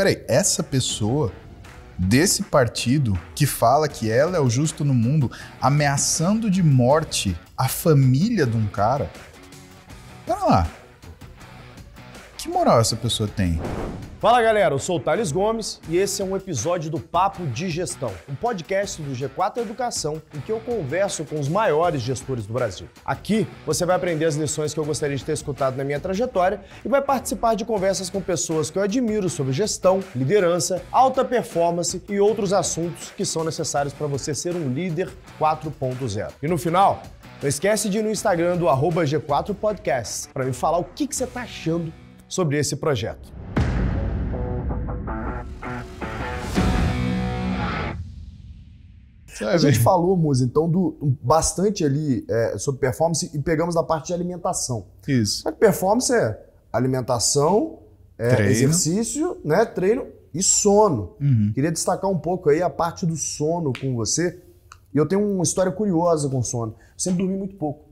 peraí, essa pessoa desse partido que fala que ela é o justo no mundo, ameaçando de morte a família de um cara. Pera lá, que moral essa pessoa tem? Fala galera, eu sou o Thales Gomes e esse é um episódio do Papo de Gestão, um podcast do G4 Educação em que eu converso com os maiores gestores do Brasil. Aqui você vai aprender as lições que eu gostaria de ter escutado na minha trajetória e vai participar de conversas com pessoas que eu admiro sobre gestão, liderança, alta performance e outros assuntos que são necessários para você ser um líder 4.0. E no final, não esquece de ir no Instagram do G4 podcast para me falar o que, que você está achando sobre esse projeto. A gente falou, Musa, então, do, bastante ali é, sobre performance e pegamos da parte de alimentação. Isso. Mas performance é alimentação, é, exercício, né, treino e sono. Uhum. Queria destacar um pouco aí a parte do sono com você. E eu tenho uma história curiosa com sono. Eu sempre dormi muito pouco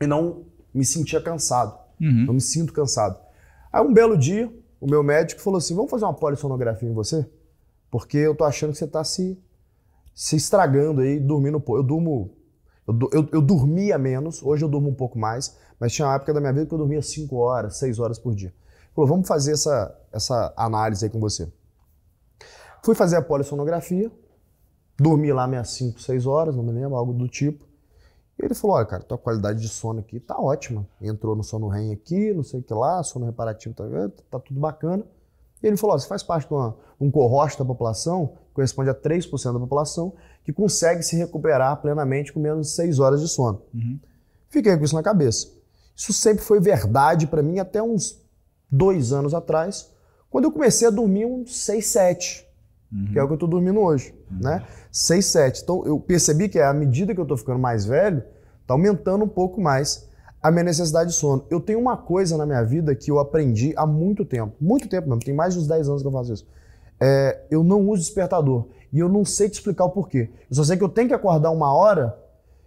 e não me sentia cansado. Uhum. Não me sinto cansado. Aí um belo dia, o meu médico falou assim: vamos fazer uma polissonografia em você? Porque eu tô achando que você tá se, se estragando aí, dormindo pouco. Eu durmo. Eu, eu, eu, dormia menos, hoje eu durmo um pouco mais, mas tinha uma época da minha vida que eu dormia 5 horas, 6 horas por dia. Ele falou, vamos fazer essa, essa análise aí com você. Fui fazer a polissonografia, dormi lá minhas 5, 6 horas, não me lembro, algo do tipo. E ele falou: olha, cara, tua qualidade de sono aqui tá ótima. Entrou no sono REM aqui, não sei o que lá, sono reparativo tá, eh, tá tudo bacana. E ele falou: você faz parte de uma, um corrote da população, corresponde a 3% da população, que consegue se recuperar plenamente com menos de 6 horas de sono. Uhum. Fiquei com isso na cabeça. Isso sempre foi verdade para mim até uns dois anos atrás, quando eu comecei a dormir uns 6, 7 uhum. que é o que eu estou dormindo hoje, uhum. né? 6, 7. Então eu percebi que à medida que eu estou ficando mais velho, está aumentando um pouco mais a minha necessidade de sono. Eu tenho uma coisa na minha vida que eu aprendi há muito tempo, muito tempo mesmo, tem mais de uns 10 anos que eu faço isso. É, eu não uso despertador e eu não sei te explicar o porquê. Eu só sei que eu tenho que acordar uma hora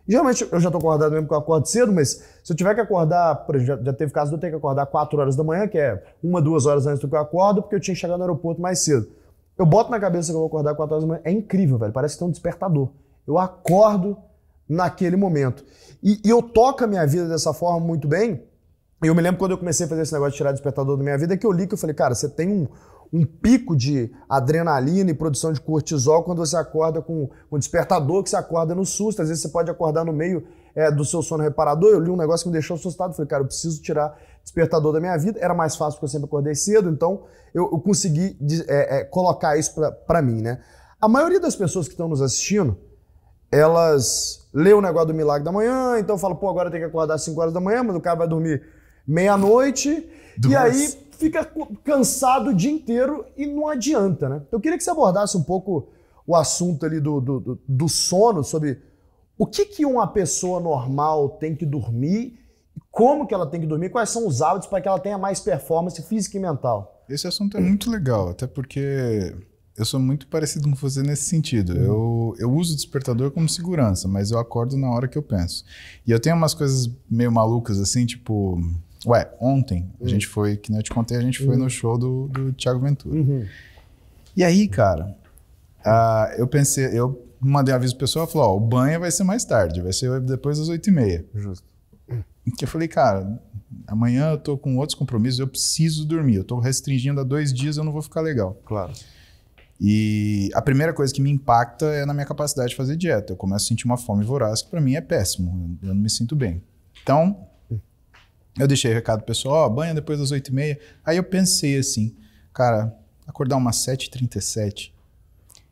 Geralmente eu já estou acordado mesmo porque eu acordo cedo, mas se eu tiver que acordar, por exemplo, já, já teve caso de eu ter que acordar 4 horas da manhã, que é uma, duas horas antes do que eu acordo, porque eu tinha que chegar no aeroporto mais cedo. Eu boto na cabeça que eu vou acordar 4 horas da manhã. É incrível, velho. Parece que tem um despertador. Eu acordo naquele momento. E, e eu toco a minha vida dessa forma muito bem. E eu me lembro quando eu comecei a fazer esse negócio de tirar despertador da minha vida, que eu li que eu falei, cara, você tem um, um pico de adrenalina e produção de cortisol quando você acorda com um despertador que você acorda no susto. Às vezes você pode acordar no meio é, do seu sono reparador. Eu li um negócio que me deixou assustado. Falei, cara, eu preciso tirar despertador da minha vida. Era mais fácil porque eu sempre acordei cedo, então eu, eu consegui é, é, colocar isso para mim, né? A maioria das pessoas que estão nos assistindo, elas lê o negócio do milagre da manhã, então fala, pô, agora tem que acordar às 5 horas da manhã, mas o cara vai dormir meia-noite, e aí fica cansado o dia inteiro e não adianta, né? Então eu queria que você abordasse um pouco o assunto ali do, do, do sono, sobre o que, que uma pessoa normal tem que dormir como que ela tem que dormir, quais são os hábitos para que ela tenha mais performance física e mental. Esse assunto é muito legal, até porque eu sou muito parecido com você nesse sentido. Uhum. Eu, eu uso o despertador como segurança, mas eu acordo na hora que eu penso. E eu tenho umas coisas meio malucas, assim, tipo. Ué, ontem a uhum. gente foi, que nem eu te contei, a gente foi uhum. no show do, do Thiago Ventura. Uhum. E aí, cara, uh, eu pensei, eu mandei aviso pro pessoal, falou, ó, o banho vai ser mais tarde, vai ser depois das oito e meia. Justo que eu falei, cara, amanhã eu tô com outros compromissos, eu preciso dormir. Eu tô restringindo a dois dias, eu não vou ficar legal. Claro. E a primeira coisa que me impacta é na minha capacidade de fazer dieta. Eu começo a sentir uma fome voraz, que para mim é péssimo. Eu não me sinto bem. Então, eu deixei o recado pessoal, ó, banha depois das 8h30. Aí eu pensei assim, cara, acordar umas 7h37.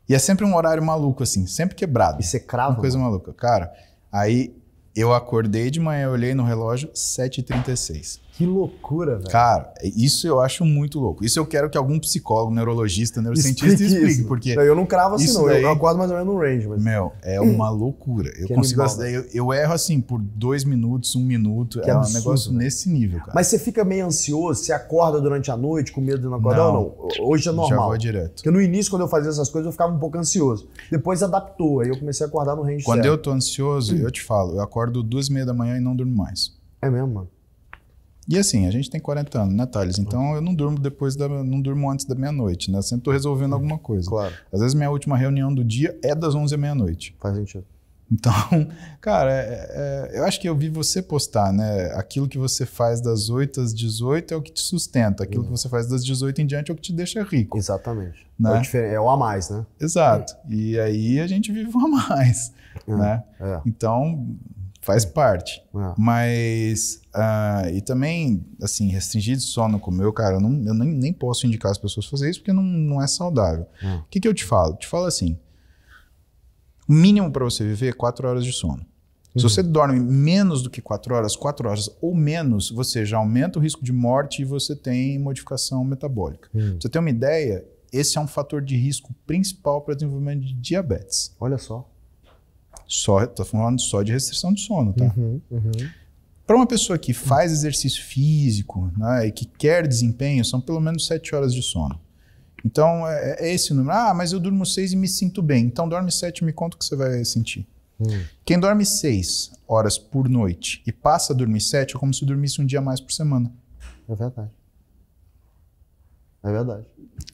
E é sempre um horário maluco, assim, sempre quebrado. E você crava? Uma coisa maluca. Cara, aí eu acordei de manhã, olhei no relógio, 7h36. Que loucura, velho. Cara, isso eu acho muito louco. Isso eu quero que algum psicólogo, neurologista, neurocientista explique, explique porque. Não, eu não cravo assim, não. Daí, eu acordo mais ou menos no range. Mas... Meu, é hum. uma loucura. Eu que consigo. Animal, assim, eu, eu, erro assim por dois minutos, um minuto. Que é absurdo, um negócio né? nesse nível, cara. Mas você fica meio ansioso, você acorda durante a noite com medo de não acordar não, não? Hoje é normal. Já vou direto. Porque no início, quando eu fazia essas coisas, eu ficava um pouco ansioso. Depois adaptou, aí eu comecei a acordar no range. Quando certo. eu tô ansioso, hum. eu te falo, eu acordo duas e meia da manhã e não durmo mais. É mesmo, mano? E assim, a gente tem 40 anos, né, Thales? Então eu não durmo depois da. não durmo antes da meia-noite, né? Eu sempre estou resolvendo uhum. alguma coisa. Claro. Às vezes minha última reunião do dia é das 11 à meia-noite. Faz sentido. Então, cara, é, é, eu acho que eu vi você postar, né? Aquilo que você faz das 8 às 18 é o que te sustenta. Aquilo que uhum. você faz das 18 em diante é o que te deixa rico. Exatamente. Né? É, é o a mais, né? Exato. E aí a gente vive o a mais, uhum. né? É. Então, faz parte. Ah. Mas, uh, e também, assim, restringir só no comer, cara, eu, não, eu nem, nem, posso indicar as pessoas fazer isso porque não, não é saudável. Ah. O ah. que, que eu te falo? Te falo assim, o mínimo para você viver é quatro horas de sono. Se uhum. você dorme menos do que quatro horas, quatro horas ou menos, você já aumenta o risco de morte e você tem modificação metabólica. Uhum. você ter uma ideia, esse é um fator de risco principal para desenvolvimento de diabetes. Olha só. Só, tô falando só de restrição de sono, tá? Uhum, uhum. Para uma pessoa que faz exercício físico né, e que quer desempenho, são pelo menos 7 horas de sono. Então, é, é esse número. Ah, mas eu durmo 6 e me sinto bem. Então, dorme 7 e me conta o que você vai sentir. Hum. Quem dorme 6 horas por noite e passa a dormir 7 é como se dormisse um dia mais por semana. É verdade. É verdade.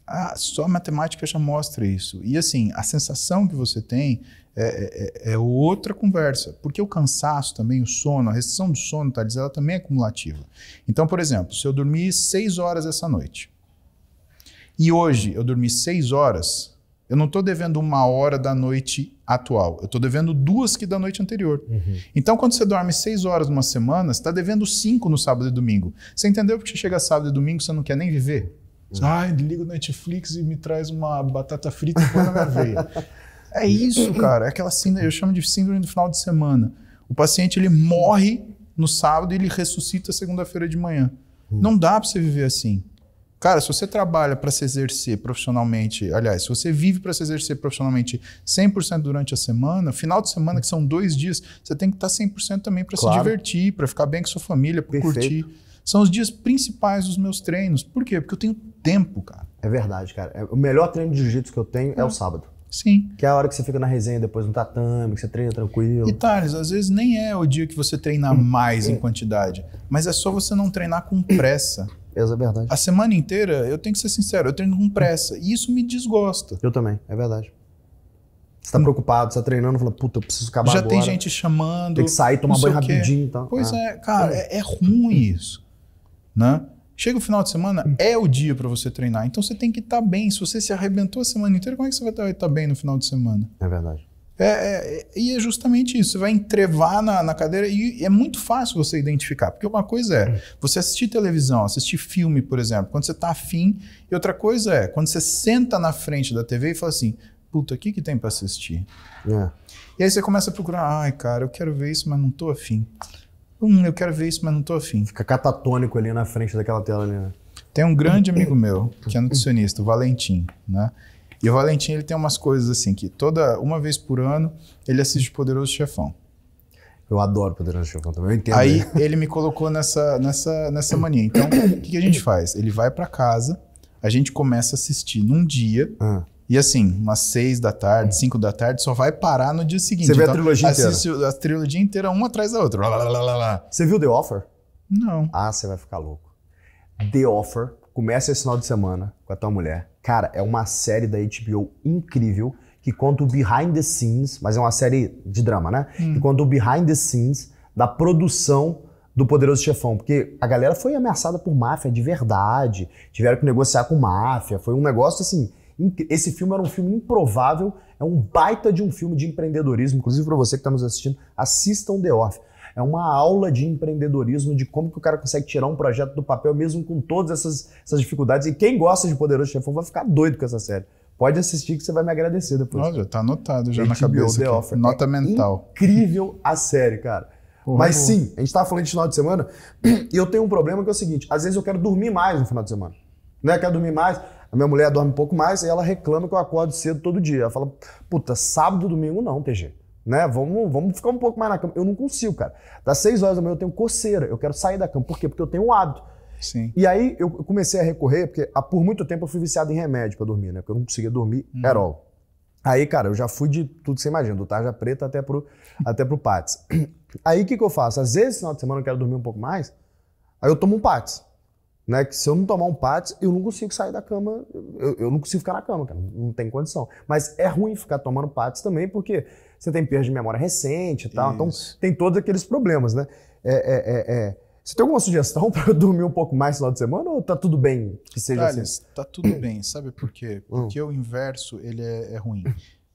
Ah, só a matemática já mostra isso. E assim, a sensação que você tem é é, é, é, outra conversa. Porque o cansaço também, o sono, a restrição do sono, Thales, ela também é acumulativa. Então, por exemplo, se eu dormir seis horas essa noite e hoje eu dormi seis horas, eu não estou devendo uma hora da noite atual, eu estou devendo duas que da noite anterior. Uhum. Então, quando você dorme seis horas numa semana, você está devendo cinco no sábado e domingo. Você entendeu porque chega sábado e domingo você não quer nem viver? Uhum. Ah, ligo Netflix e me traz uma batata frita e põe na minha veia. É isso, uhum. cara. É aquela síndrome, eu chamo de síndrome do final de semana. O paciente ele morre no sábado e ele ressuscita segunda-feira de manhã. Uhum. Não dá para você viver assim. Cara, se você trabalha para se exercer profissionalmente, aliás, se você vive para se exercer profissionalmente 100% durante a semana, final de semana, que são dois dias, você tem que tá estar 100% também para claro. se divertir, para ficar bem com sua família, para curtir. São os dias principais dos meus treinos. Por quê? Porque eu tenho tempo, cara. É verdade, cara. É, o melhor treino de jiu-jitsu que eu tenho é, é o hum. sábado. Sim. Que é a hora que você fica na resenha depois no tatame, que você treina tranquilo. E Thales, às vezes nem é o dia que você treina hum. mais em é. quantidade, mas é só você não treinar com pressa. Essa é verdade. A semana inteira, eu tenho que ser sincero, eu treino com pressa. E isso me desgosta. Eu também, é verdade. Você tá hum. preocupado, você tá treinando, fala, puta, eu preciso acabar Já agora. tem gente chamando. Tem que sair, tomar banho rapidinho e então. tal. Pois é, é cara, É, é ruim isso. Né? Chega o final de semana, hum. é o dia para você treinar. Então você tem que estar tá bem. Se você se arrebentou a semana inteira, como é que você vai estar tá, tá bem no final de semana? É verdade. É, é, é, e é justamente isso. Você vai entrevar na, na, cadeira e é muito fácil você identificar. Porque uma coisa é hum. você assistir televisão, assistir filme, por exemplo, quando você está afim. E outra coisa é quando você senta na frente da TV e fala assim: puta, o que, que tem para assistir? É. E aí você começa a procurar: ai, cara, eu quero ver isso, mas não estou afim. Hum, eu quero ver isso, mas não estou afim. Fica catatônico ali na frente daquela tela ali, né? Tem um grande amigo meu, que é nutricionista, o Valentim, né? E o Valentim, ele tem umas coisas assim, que toda, uma vez por ano, ele assiste Poderoso Chefão. Eu adoro Poderoso Chefão também, eu entendo. Aí ele me colocou nessa, nessa, nessa mania. Então, o que, que, a gente faz? Ele vai para casa, a gente começa a assistir num dia, ah. E assim, umas seis da tarde, cinco da tarde, só vai parar no dia seguinte. Você vê então, a trilogia assiste inteira? Assiste a trilogia inteira, uma atrás da outra. Lá, lá, lá, você viu The Offer? Não. Ah, você vai ficar louco. The Offer, começa esse final de semana com a tua mulher. Cara, é uma série da HBO incrível que conta o behind the scenes, mas é uma série de drama, né? Hum. Que conta o behind the scenes da produção do Poderoso Chefão, porque a galera foi ameaçada por máfia de verdade, tiveram que negociar com máfia, foi um negócio assim esse filme era um filme improvável, é um baita de um filme de empreendedorismo. Inclusive, para você que está nos assistindo, assistam The Off. É uma aula de empreendedorismo, de como que o cara consegue tirar um projeto do papel, mesmo com todas essas, essas dificuldades. E quem gosta de Poderoso Chefão vai ficar doido com essa série. Pode assistir que você vai me agradecer depois. Olha, tá anotado já HBO, na cabeça. The aqui. Offer. Nota é mental. Incrível a série, cara. Porra, Mas porra. sim, a gente estava falando de final de semana e eu tenho um problema que é o seguinte: às vezes eu quero dormir mais no final de semana. Né? é quero dormir mais. A minha mulher dorme um pouco mais e ela reclama que eu acordo cedo todo dia. Ela fala, puta, sábado, domingo não, TG. Né? Vamos, vamos ficar um pouco mais na cama. Eu não consigo, cara. Das 6 horas da manhã eu tenho coceira, eu quero sair da cama. Por quê? Porque eu tenho um hábito. Sim. E aí eu comecei a recorrer, porque por muito tempo eu fui viciado em remédio para dormir, né? Porque eu não conseguia dormir hum. at all. Aí, cara, eu já fui de tudo que você imagina, do tarja preta até pro, até pro Pates. Aí o que, que eu faço? Às vezes, no final de semana, eu quero dormir um pouco mais, aí eu tomo um Pates. Né? Que se eu não tomar um Pats, eu não consigo sair da cama, eu, eu não consigo ficar na cama, cara, não tem condição. Mas é ruim ficar tomando Pats também, porque você tem perda de memória recente e tal, então Isso. então tem todos aqueles problemas, né? É, é, é, é. Você tem alguma sugestão para eu dormir um pouco mais no final de semana ou tá tudo bem que seja Thales, assim? Tá tudo bem, sabe por quê? Hum. Porque hum. o inverso, ele é, é ruim.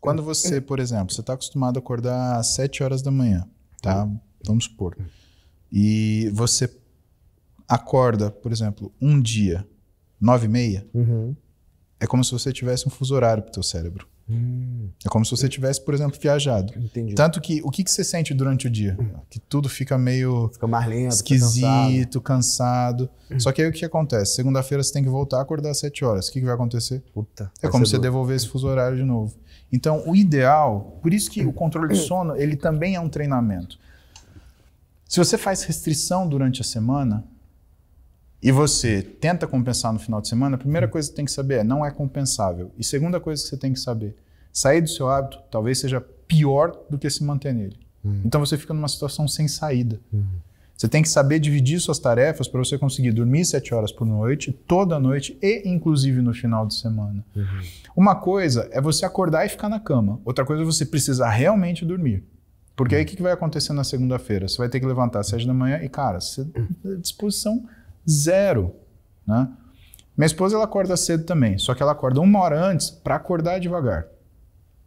Quando você, por exemplo, você está acostumado a acordar às 7 horas da manhã, tá? Vamos supor. E você acorda, por exemplo, um dia, nove e meia, uhum. é como se você tivesse um fuso horário para o teu cérebro. Hum. É como se você tivesse, por exemplo, viajado. Entendi. Tanto que o que, que você sente durante o dia? Hum. Que tudo fica meio fica mais lento, esquisito, cansado. cansado. Hum. Só que aí o que acontece? Segunda-feira você tem que voltar a acordar às 7 horas. O que, que vai acontecer? Puta, é como se você devolver esse fuso horário de novo. Então, o ideal, por isso que o controle de sono ele também é um treinamento. Se você faz restrição durante a semana, e você tenta compensar no final de semana, a primeira coisa que tem que saber é não é compensável. E segunda coisa que você tem que saber, sair do seu hábito talvez seja pior do que se manter nele. Uhum. Então você fica numa situação sem saída. Uhum. Você tem que saber dividir suas tarefas para você conseguir dormir sete horas por noite, toda noite e inclusive no final de semana. Uhum. Uma coisa é você acordar e ficar na cama. Outra coisa é você precisar realmente dormir. Porque aí hum. o que vai acontecer na segunda-feira? Você vai ter que levantar às sete da manhã e, cara, você, hum. disposição Zero. Né? Minha esposa ela acorda cedo também, só que ela acorda uma hora antes para acordar devagar.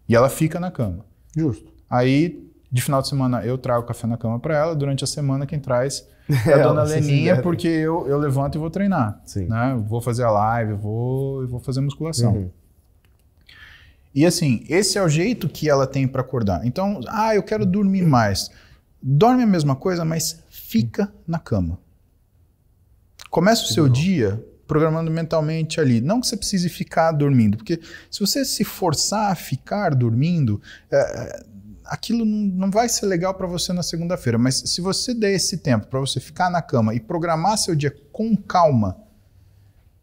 E ela fica na cama. Justo. Aí, de final de semana, eu trago café na cama para ela. Durante a semana, quem traz é a é, dona Leninha, porque eu, eu levanto e vou treinar. Sim. Né? vou fazer a live, vou, vou fazer musculação. Uhum. E assim, esse é o jeito que ela tem para acordar. Então, ah, eu quero dormir mais. Dorme a mesma coisa, mas fica na cama. Começa o seu Não. dia programando mentalmente ali. Não que você precise ficar dormindo, porque se você se forçar a ficar dormindo, é, é aquilo não vai ser legal para você na segunda-feira. Mas se você der esse tempo para você ficar na cama e programar seu dia com calma,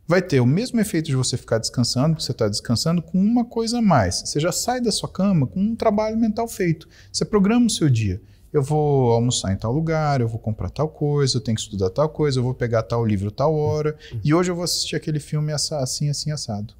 vai ter o mesmo efeito de você ficar descansando, porque você está descansando, com uma coisa a mais. Você já sai da sua cama com um trabalho mental feito. Você programa o seu dia eu vou almoçar em tal lugar, eu vou comprar tal coisa, eu tenho que estudar tal coisa, eu vou pegar tal livro tal hora, uhum. e hoje eu vou assistir aquele filme assim, assim, assado.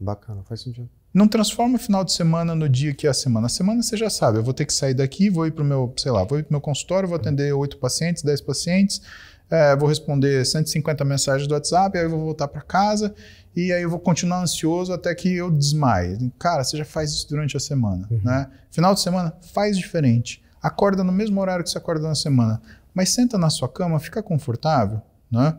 Bacana, faz sentido. Não transforma o final de semana no dia que é a semana. A semana você já sabe, eu vou ter que sair daqui, vou ir para o meu, sei lá, vou ir para meu consultório, vou atender oito pacientes, dez pacientes, é, vou responder 150 mensagens do WhatsApp, aí eu vou voltar para casa e aí eu vou continuar ansioso até que eu desmaie. Cara, você já faz isso durante a semana, uhum. né? Final de semana, faz diferente. Acorda no mesmo horário que você acorda na semana, mas senta na sua cama, fica confortável, né?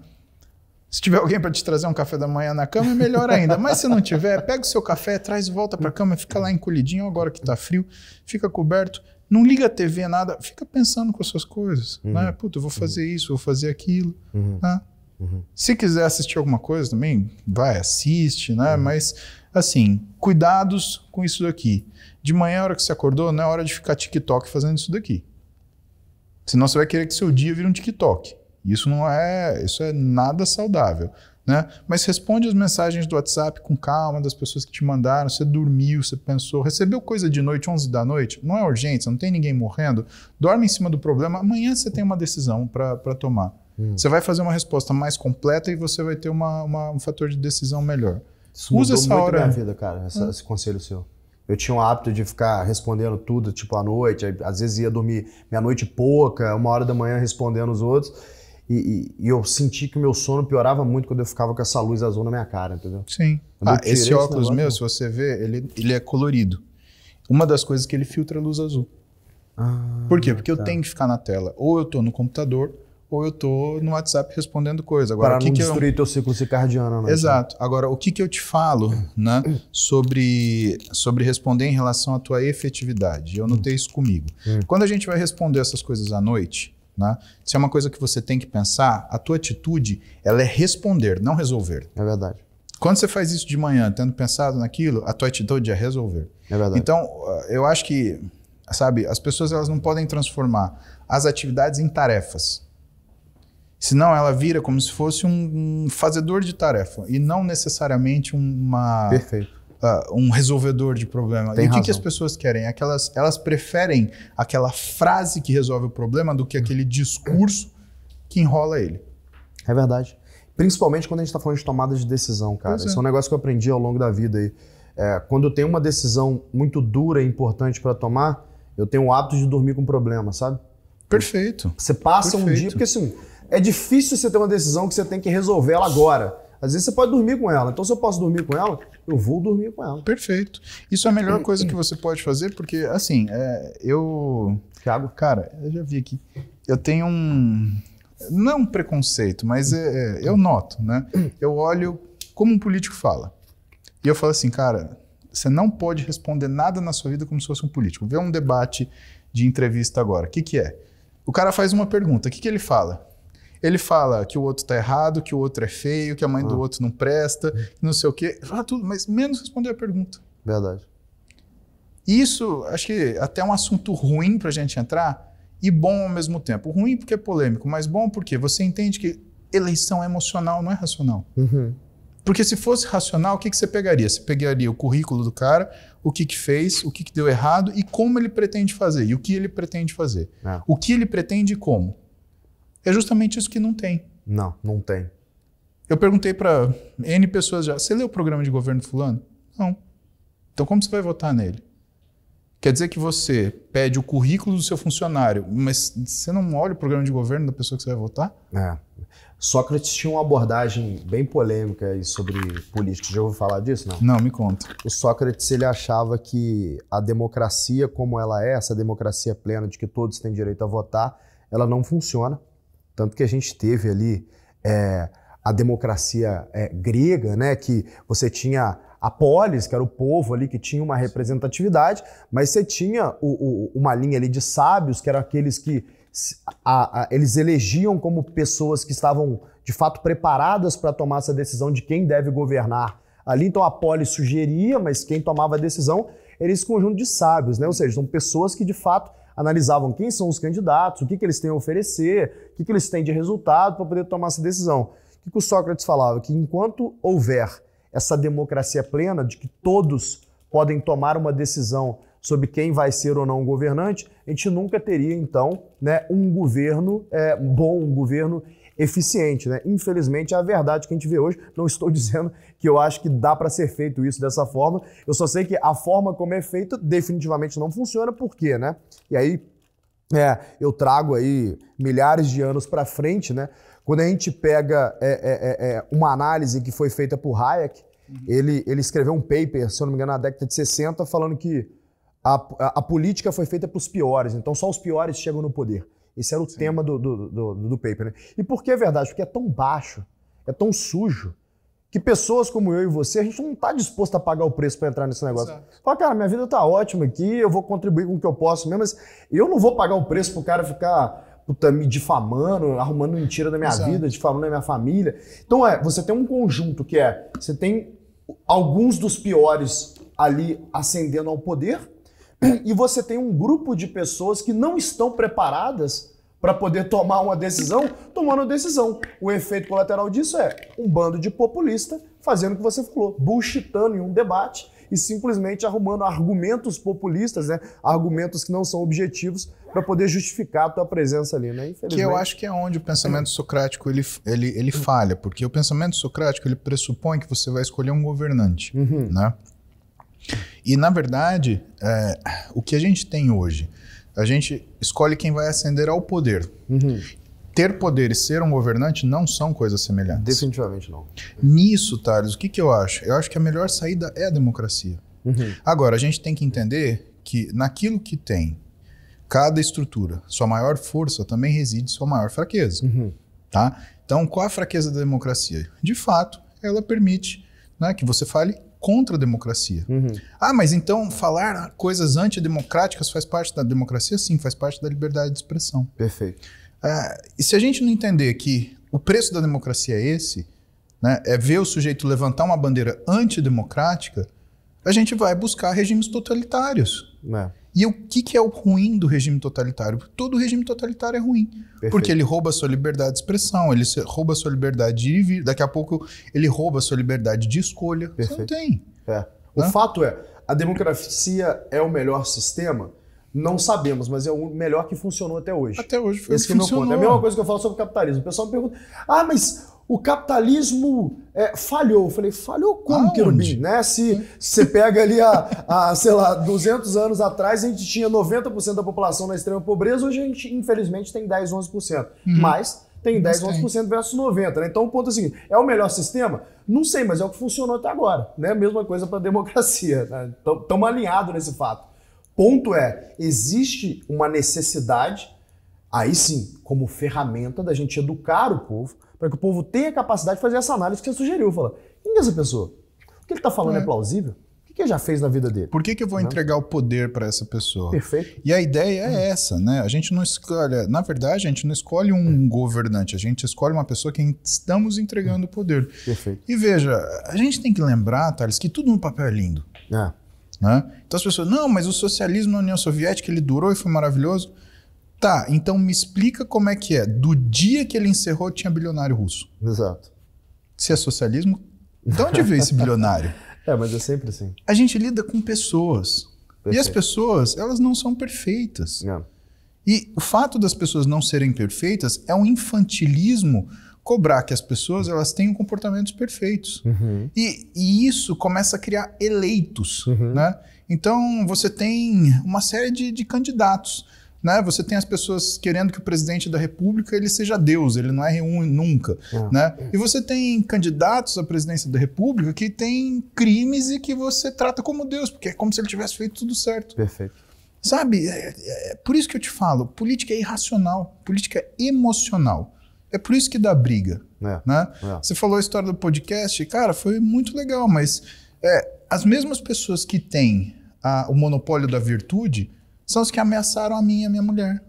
Se tiver alguém para te trazer um café da manhã na cama, é melhor ainda. Mas se não tiver, pega o seu café, traz e volta para a cama, fica lá encolhidinho agora que está frio, fica coberto, não liga a TV, nada, fica pensando com as suas coisas, uhum. né? Puta, eu vou uhum. fazer uhum. isso, vou fazer aquilo, uhum. né? Uhum. Se quiser assistir alguma coisa também, vai, assiste, né? Uhum. Mas, assim, cuidados com isso daqui. De manhã, a hora que você acordou, não é hora de ficar TikTok fazendo isso daqui. Senão você vai querer que seu dia vire um TikTok. Isso não é, isso é nada saudável. Né? Mas responde as mensagens do WhatsApp com calma, das pessoas que te mandaram. Você dormiu, você pensou, recebeu coisa de noite, 11 da noite, não é urgente, não tem ninguém morrendo. Dorme em cima do problema, amanhã você tem uma decisão para tomar. Hum. Você vai fazer uma resposta mais completa e você vai ter uma, uma um fator de decisão melhor. Isso Usa essa muito hora. minha vida, cara, essa, hum. esse conselho seu. Eu tinha o hábito de ficar respondendo tudo, tipo à noite, às vezes ia dormir meia-noite pouca, uma hora da manhã respondendo os outros. E, e, e, eu senti que o meu sono piorava muito quando eu ficava com essa luz azul na minha cara, entendeu? Sim. Ah, esse óculos meu, se você ver, ele, ele é colorido. Uma das coisas é que ele filtra é a luz azul. Ah, Por quê? Porque tá. eu tenho que ficar na tela. Ou eu tô no computador, ou eu tô no WhatsApp respondendo coisa. Agora, Para o que não que destruir eu... teu ciclo circadiano. Né? Exato. Agora, o que, que eu te falo né, sobre, sobre responder em relação à tua efetividade? Eu notei isso comigo. Hum. Quando a gente vai responder essas coisas à noite, né? é uma coisa que você tem que pensar. A tua atitude, ela é responder, não resolver. É verdade. Quando você faz isso de manhã, tendo pensado naquilo, a tua atitude é resolver. É verdade. Então, eh, eu acho que, sabe, as pessoas elas não podem transformar as atividades em tarefas. Senão ela vira como se fosse um fazedor de tarefa e não necessariamente uma Perfeito uh, um resolvedor de problema. Tem e o que, que, as pessoas querem? Aquelas, elas preferem aquela frase que resolve o problema do que aquele discurso que enrola ele. É verdade. Principalmente quando a gente está falando de tomada de decisão, cara. É. Isso é. é um negócio que eu aprendi ao longo da vida. aí. É, quando tem uma decisão muito dura e importante para tomar, eu tenho o hábito de dormir com problema, sabe? Perfeito. Você passa Perfeito. um dia, porque assim, é difícil você ter uma decisão que você tem que resolver ela agora. Às vezes você pode dormir com ela. Então, se eu posso dormir com ela, eu vou dormir com ela. Perfeito. Isso é a melhor coisa que você pode fazer, porque, assim, é, eu. Thiago? Cara, eu já vi aqui. Eu tenho um. Não é um preconceito, mas é, é, eu noto, né? Eu olho como um político fala. E eu falo assim, cara, você não pode responder nada na sua vida como se fosse um político. Vê um debate de entrevista agora. O que, que é? O cara faz uma pergunta. O que, que ele fala? ele fala que o outro tá errado, que o outro é feio, que a mãe ah. do outro não presta, uhum. não sei o quê. Fala tudo, mas menos responder a pergunta. Verdade. Isso, acho que até é um assunto ruim para a gente entrar e bom ao mesmo tempo. Ruim porque é polêmico, mas bom porque você entende que eleição é emocional, não é racional. Uhum. Porque se fosse racional, o que, que você pegaria? Você pegaria o currículo do cara, o que, que fez, o que, que deu errado e como ele pretende fazer, e o que ele pretende fazer. É. O que ele pretende e como. É justamente isso que não tem. Não, não tem. Eu perguntei para N pessoas já: você leu o programa de governo Fulano? Não. Então como você vai votar nele? Quer dizer que você pede o currículo do seu funcionário, mas você não olha o programa de governo da pessoa que você vai votar? É. Sócrates tinha uma abordagem bem polêmica sobre política. Já ouviu falar disso, não? Não, me conta. O Sócrates ele achava que a democracia como ela é, essa democracia plena de que todos têm direito a votar, ela não funciona tanto que a gente teve ali é, a democracia é, grega, né, que você tinha a polis, que era o povo ali que tinha uma representatividade, mas você tinha o, o, uma linha ali de sábios, que eram aqueles que a, a, eles elegiam como pessoas que estavam de fato preparadas para tomar essa decisão de quem deve governar ali. Então a polis sugeria, mas quem tomava a decisão era esse conjunto de sábios, né? ou seja, são pessoas que de fato analisavam quem são os candidatos, o que, que eles têm a oferecer, o que, que eles têm de resultado para poder tomar essa decisão. O que o Sócrates falava? Que enquanto houver essa democracia plena, de que todos podem tomar uma decisão sobre quem vai ser ou não governante, a gente nunca teria, então, né, um governo é, bom, um governo eficiente. Né? Infelizmente, é a verdade que a gente vê hoje. Não estou dizendo que eu acho que dá para ser feito isso dessa forma. Eu só sei que a forma como é feito definitivamente não funciona, por quê, né? E aí é, eu trago aí milhares de anos para frente, né? Quando a gente pega é é, é, é, uma análise que foi feita por Hayek, uhum. ele, ele escreveu um paper, se eu não me engano, na década de 60, falando que a, a, a política foi feita para os piores, então só os piores chegam no poder. Esse era o Sim. tema do, do, do, do paper. Né? E por que é verdade? Porque é tão baixo, é tão sujo, que pessoas como eu e você, a gente não está disposto a pagar o preço para entrar nesse negócio. Exato. Fala, cara, minha vida está ótima aqui, eu vou contribuir com o que eu posso mesmo, mas eu não vou pagar o preço para o cara ficar puta, me difamando, arrumando mentira da minha Exato. vida, difamando da minha família. Então é, você tem um conjunto que é, você tem alguns dos piores ali ascendendo ao poder e você tem um grupo de pessoas que não estão preparadas para poder tomar uma decisão, tomando decisão. O efeito colateral disso é um bando de populista fazendo o que você falou, bullshitando em um debate e simplesmente arrumando argumentos populistas, né? argumentos que não são objetivos para poder justificar a tua presença ali, né? Que eu acho que é onde o pensamento socrático ele, ele, ele falha, porque o pensamento socrático ele pressupõe que você vai escolher um governante, uhum. né? E na verdade, é, o que a gente tem hoje a gente escolhe quem vai ascender ao poder. Uhum. Ter poder e ser um governante não são coisas semelhantes. Definitivamente não. Nisso, Thales, o que, que eu acho? Eu acho que a melhor saída é a democracia. Uhum. Agora, a gente tem que entender que naquilo que tem cada estrutura, sua maior força também reside sua maior fraqueza. Uhum. Tá? Então, qual a fraqueza da democracia? De fato, ela permite né, que você fale contra a democracia. Uhum. Ah, mas então falar coisas antidemocráticas faz parte da democracia? Sim, faz parte da liberdade de expressão. Perfeito. Ah, e se a gente não entender que o preço da democracia é esse, né, é ver o sujeito levantar uma bandeira antidemocrática, a gente vai buscar regimes totalitários. É. E o que, que é o ruim do regime totalitário? Todo regime totalitário é ruim. Perfeito. Porque ele rouba a sua liberdade de expressão, ele rouba a sua liberdade de ir e vir. Daqui a pouco ele rouba a sua liberdade de escolha. Perfeito. Você não tem. É. O né? fato é, a democracia é o melhor sistema? Não sabemos, mas é o melhor que funcionou até hoje. Até hoje foi Esse que funcionou. É, é a mesma coisa que eu falo sobre o capitalismo. O pessoal me pergunta, ah, mas o capitalismo é, falhou. Eu falei, falhou como, Kirby? Né? Se você pega ali, a, a, sei lá, 200 anos atrás, a gente tinha 90% da população na extrema pobreza, hoje a gente, infelizmente, tem 10, 11%. Uhum. Mas tem 10, 11% versus 90%. Né? Então, o ponto é o seguinte, é o melhor sistema? Não sei, mas é o que funcionou até agora. Né? Mesma coisa para a democracia. Estamos né? alinhados nesse fato. Ponto é, existe uma necessidade Aí sim, como ferramenta da gente educar o povo, para que o povo tenha capacidade de fazer essa análise que você sugeriu. Fala, quem é essa pessoa? O que ele está falando é. é, plausível? O que ele já fez na vida dele? Por que, que eu vou né? entregar o poder para essa pessoa? Perfeito. E a ideia é uhum. essa, né? A gente não escolhe, na verdade, a gente não escolhe um é. governante, a gente escolhe uma pessoa que estamos entregando o poder. Perfeito. E veja, a gente tem que lembrar, Thales, que tudo no papel é lindo. É. Né? Então as pessoas, não, mas o socialismo na União Soviética ele durou e foi maravilhoso. Tá, então me explica como é que é. Do dia que ele encerrou, tinha bilionário russo. Exato. Se é socialismo, de onde veio esse bilionário? é, mas é sempre assim. A gente lida com pessoas. Perfeito. E as pessoas, elas não são perfeitas. E o fato das pessoas não serem perfeitas é um infantilismo cobrar que as pessoas elas tenham comportamentos perfeitos. Uhum. E, e, isso começa a criar eleitos. Uhum. Né? Então você tem uma série de, de candidatos. Né? Você tem as pessoas querendo que o presidente da República ele seja Deus, ele não é um nunca, é. né? E você tem candidatos à presidência da República que têm crimes e que você trata como Deus, porque é como se ele tivesse feito tudo certo. Perfeito. Sabe? É, é, é por isso que eu te falo, política é irracional, política é emocional. É por isso que dá briga, é, né? É. Você falou a história do podcast, cara, foi muito legal, mas as mesmas pessoas que têm a, o monopólio da virtude são os que ameaçaram a mim e a minha mulher.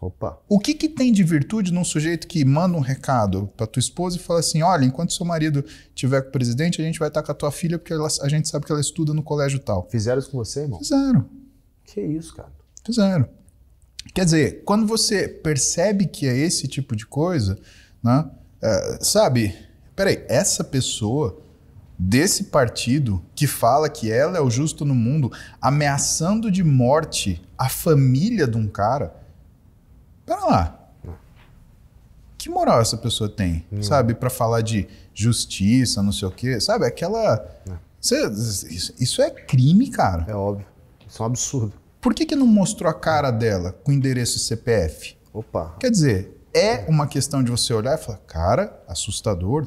Opa. O que, que tem de virtude num sujeito que manda um recado para tua esposa e fala assim: olha, enquanto seu marido tiver com o presidente, a gente vai estar com a tua filha porque ela, a gente sabe que ela estuda no colégio tal. Fizeram isso com você, irmão? Fizeram. Que isso, cara? Fizeram. Quer dizer, quando você percebe que é esse tipo de coisa, né? É, sabe? Peraí, essa pessoa desse partido que fala que ela é o justo no mundo, ameaçando de morte a família de um cara. Pera lá. Que moral essa pessoa tem, hum. sabe? para falar de justiça, não sei o quê, sabe? Aquela. É. isso, é crime, cara. É óbvio. Isso é um absurdo. Por que, que não mostrou a cara dela com endereço e CPF? Opa. Quer dizer, é uma questão de você olhar e falar, cara, assustador,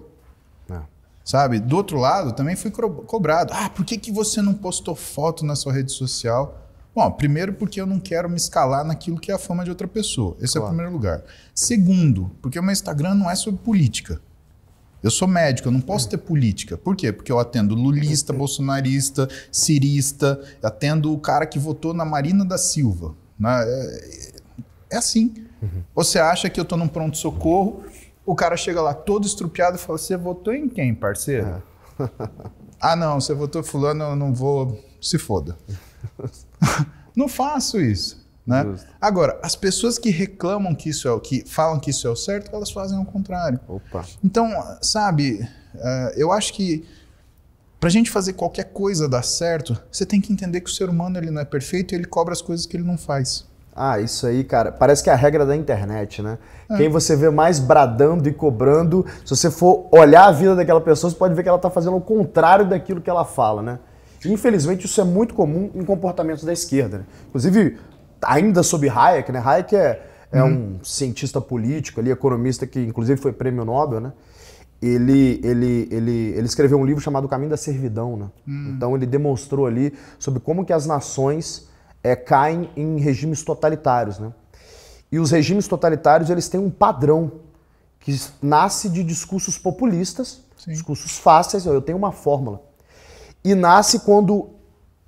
sabe? Do outro lado, também fui cobrado. Ah, por que, que você não postou foto na sua rede social? Bom, primeiro porque eu não quero me escalar naquilo que é a fama de outra pessoa. Esse claro. é o primeiro lugar. Segundo, porque o meu Instagram não é sobre política. Eu sou médico, eu não posso é. ter política. Por quê? Porque eu atendo lulista, bolsonarista, cirista, atendo o cara que votou na Marina da Silva. Né? É, é assim. Uhum. Você acha que eu estou num pronto-socorro o cara chega lá todo estrupiado e fala: Você votou em quem, parceiro? É. ah, não, você votou Fulano, eu não vou. Se foda. não faço isso. Né? Agora, as pessoas que reclamam que isso é o que falam que isso é o certo, elas fazem o contrário. Opa. Então, sabe, uh, eu acho que para a gente fazer qualquer coisa dar certo, você tem que entender que o ser humano ele não é perfeito e ele cobra as coisas que ele não faz. Ah, isso aí, cara, parece que é a regra da internet, né? É. Quem você vê mais bradando e cobrando, se você for olhar a vida daquela pessoa, você pode ver que ela está fazendo o contrário daquilo que ela fala, né? infelizmente, isso é muito comum em comportamentos da esquerda. Né? Inclusive, ainda sob Hayek, né? Hayek é, é uhum. um cientista político ali, economista que inclusive foi prêmio Nobel, né? Ele, ele, ele, ele escreveu um livro chamado O Caminho da Servidão, né? Uhum. Então ele demonstrou ali sobre como que as nações é, caem em regimes totalitários, né? E os regimes totalitários eles têm um padrão que nasce de discursos populistas, Sim. discursos fáceis. Eu tenho uma fórmula e nasce quando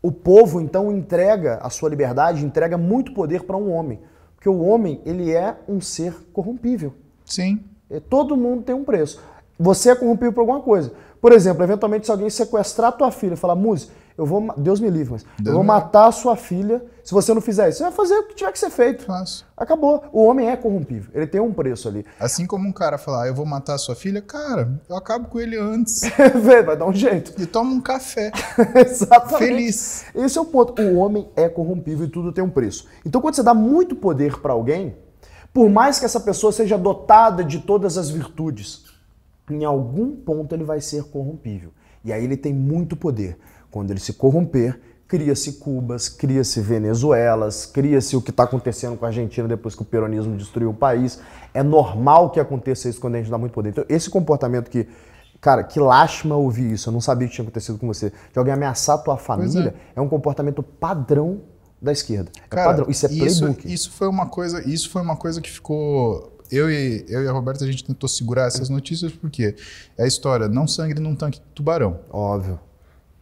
o povo então entrega a sua liberdade, entrega muito poder para um homem, porque o homem ele é um ser corrompível. Sim. E todo mundo tem um preço. Você é corrompido por alguma coisa. Por exemplo, eventualmente se alguém sequestrar a tua filha, falar, Muzi, eu vou. Deus me livre, mas. Deus eu vou matar a sua filha se você não fizer isso. Você vai fazer o que tiver que ser feito. Faço. Acabou. O homem é corrompível. Ele tem um preço ali. Assim como um cara falar, eu vou matar a sua filha, cara, eu acabo com ele antes. É Vê, vai dar um jeito. E toma um café. Exatamente. Feliz. Esse é o ponto. O homem é corrompível e tudo tem um preço. Então, quando você dá muito poder para alguém, por mais que essa pessoa seja dotada de todas as virtudes, em algum ponto ele vai ser corrompível. E aí ele tem muito poder. Quando ele se corromper, cria-se Cubas, cria-se Venezuelas, cria-se o que está acontecendo com a Argentina depois que o peronismo destruiu o país. É normal que aconteça isso quando a gente dá muito poder. Então, esse comportamento que. Cara, que lástima ouvir isso. Eu não sabia que tinha acontecido com você. De alguém ameaçar a tua é. família é. é. um comportamento padrão da esquerda. É cara, padrão. Isso é playbook. Isso, isso, foi uma coisa, isso foi uma coisa que ficou. Eu e, eu e a Roberta, a gente tentou segurar essas notícias porque é a história, não sangue num tanque de tubarão. Óbvio.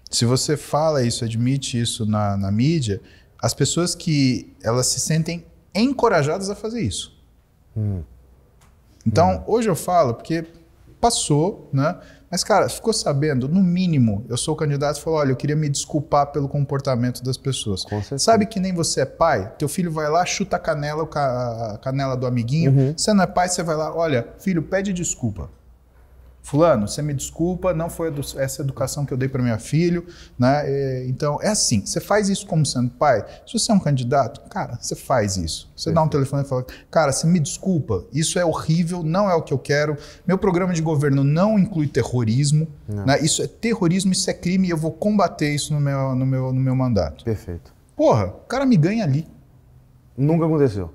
Se você fala isso, admite isso na, na mídia, as pessoas que elas se sentem encorajadas a fazer isso. Hum. Então, hum. hoje eu falo porque passou, né? Mas, cara, ficou sabendo, no mínimo, eu sou o candidato e falou: olha, eu queria me desculpar pelo comportamento das pessoas. Sabe que nem você é pai, teu filho vai lá, chuta a canela, a canela do amiguinho. Uhum. Você não é pai, você vai lá, olha, filho, pede desculpa. Fulano, você me desculpa, não foi essa educação que eu dei para meu filho, né? Então, é assim, você faz isso como sendo pai. Se você é um candidato, cara, você faz isso. Você Perfeito. dá um telefone e fala, cara, você me desculpa, isso é horrível, não é o que eu quero. Meu programa de governo não inclui terrorismo, né? Isso é terrorismo, isso é crime e eu vou combater isso no meu, no meu, no meu mandato. Perfeito. Porra, o cara me ganha ali. Nunca aconteceu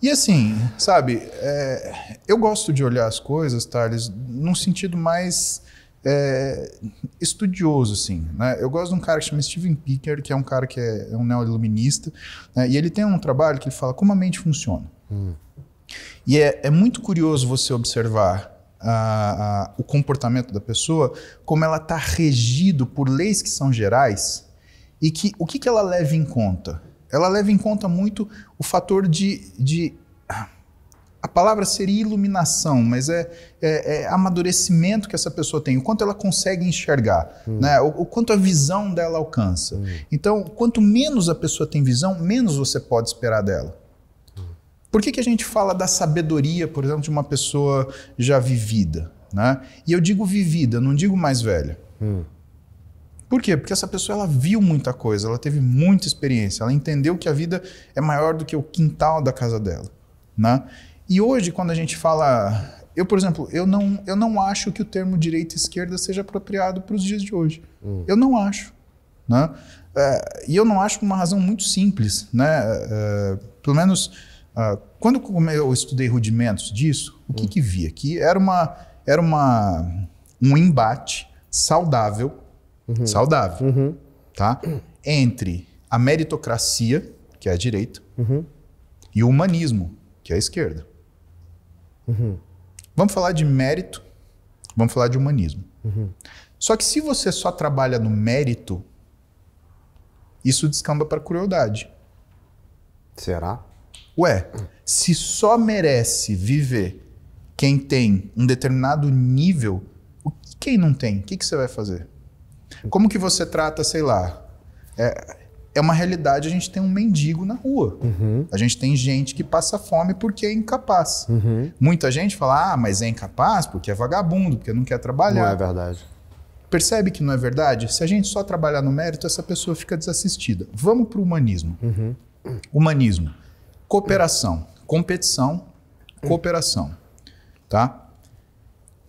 e assim, sabe, é, eu gosto de olhar as coisas, Thales, num sentido mais é, estudioso, assim. Né? Eu gosto de um cara que chama Steven Picker, que é um cara que é, é um neoiluminista, né? e ele tem um trabalho que ele fala como a mente funciona. Hum. E é, é, muito curioso você observar a, a, o comportamento da pessoa, como ela está regido por leis que são gerais e que o que, que ela leva em conta. Ela leva em conta muito o fator de. de a palavra seria iluminação, mas é, é, é, amadurecimento que essa pessoa tem, o quanto ela consegue enxergar, hum. né? o, o, quanto a visão dela alcança. Hum. Então, quanto menos a pessoa tem visão, menos você pode esperar dela. Por que, que a gente fala da sabedoria, por exemplo, de uma pessoa já vivida? Né? E eu digo vivida, não digo mais velha. Hum. Por quê? Porque essa pessoa ela viu muita coisa, ela teve muita experiência, ela entendeu que a vida é maior do que o quintal da casa dela, né? E hoje quando a gente fala, eu por exemplo, eu não, eu não acho que o termo direita e esquerda seja apropriado para os dias de hoje. Hum. Eu não acho, né? É, e eu não acho por uma razão muito simples, né? É, é pelo menos é, quando eu estudei rudimentos disso, o que hum. que Que era uma era uma um embate saudável uhum. saudável, uhum. tá? Entre a meritocracia, que é a direita, uhum. e o humanismo, que é a esquerda. Uhum. Vamos falar de mérito, vamos falar de humanismo. Uhum. Só que se você só trabalha no mérito, isso descamba para crueldade. Será? Ué, se só merece viver quem tem um determinado nível, o que quem não tem? O que, que você vai fazer? Como que você trata, sei lá, é, é uma realidade, a gente tem um mendigo na rua. Uhum. A gente tem gente que passa fome porque é incapaz. Uhum. Muita gente fala, ah, mas é incapaz porque é vagabundo, porque não quer trabalhar. Não é verdade. Percebe que não é verdade? Se a gente só trabalhar no mérito, essa pessoa fica desassistida. Vamos para o humanismo. Uhum. Humanismo. Cooperação. Competição. Cooperação. Tá?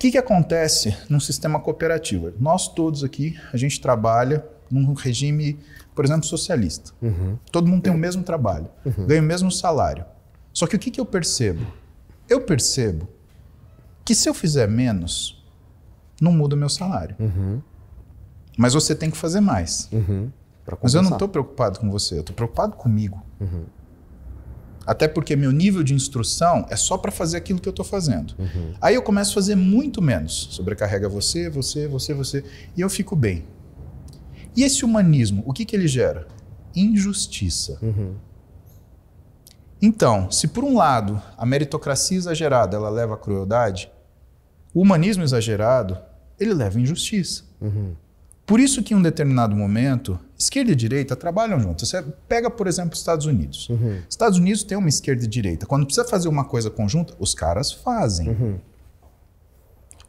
que, que acontece num sistema cooperativo? Nós todos aqui, a gente trabalha num regime, por exemplo, socialista. Uhum. Todo mundo tem o mesmo trabalho, uhum. ganha o mesmo salário. Só que o que, que eu percebo? Eu percebo que se eu fizer menos, não muda o meu salário. Uhum. Mas você tem que fazer mais. Uhum. Mas eu não estou preocupado com você, eu estou preocupado comigo. Uhum. Até porque meu nível de instrução é só para fazer aquilo que eu estou fazendo. Uhum. Aí eu começo a fazer muito menos. Sobrecarrega você, você, você, você. E eu fico bem. E esse humanismo, o que, que ele gera? Injustiça. Uhum. Então, se por um lado a meritocracia exagerada ela leva à crueldade, o humanismo exagerado ele leva à injustiça. Uhum. Por isso que em um determinado momento Esquerda e direita trabalham juntos. Você pega, por exemplo, os Estados Unidos. Uhum. Estados Unidos tem uma esquerda e direita. Quando precisa fazer uma coisa conjunta, os caras fazem. Uhum.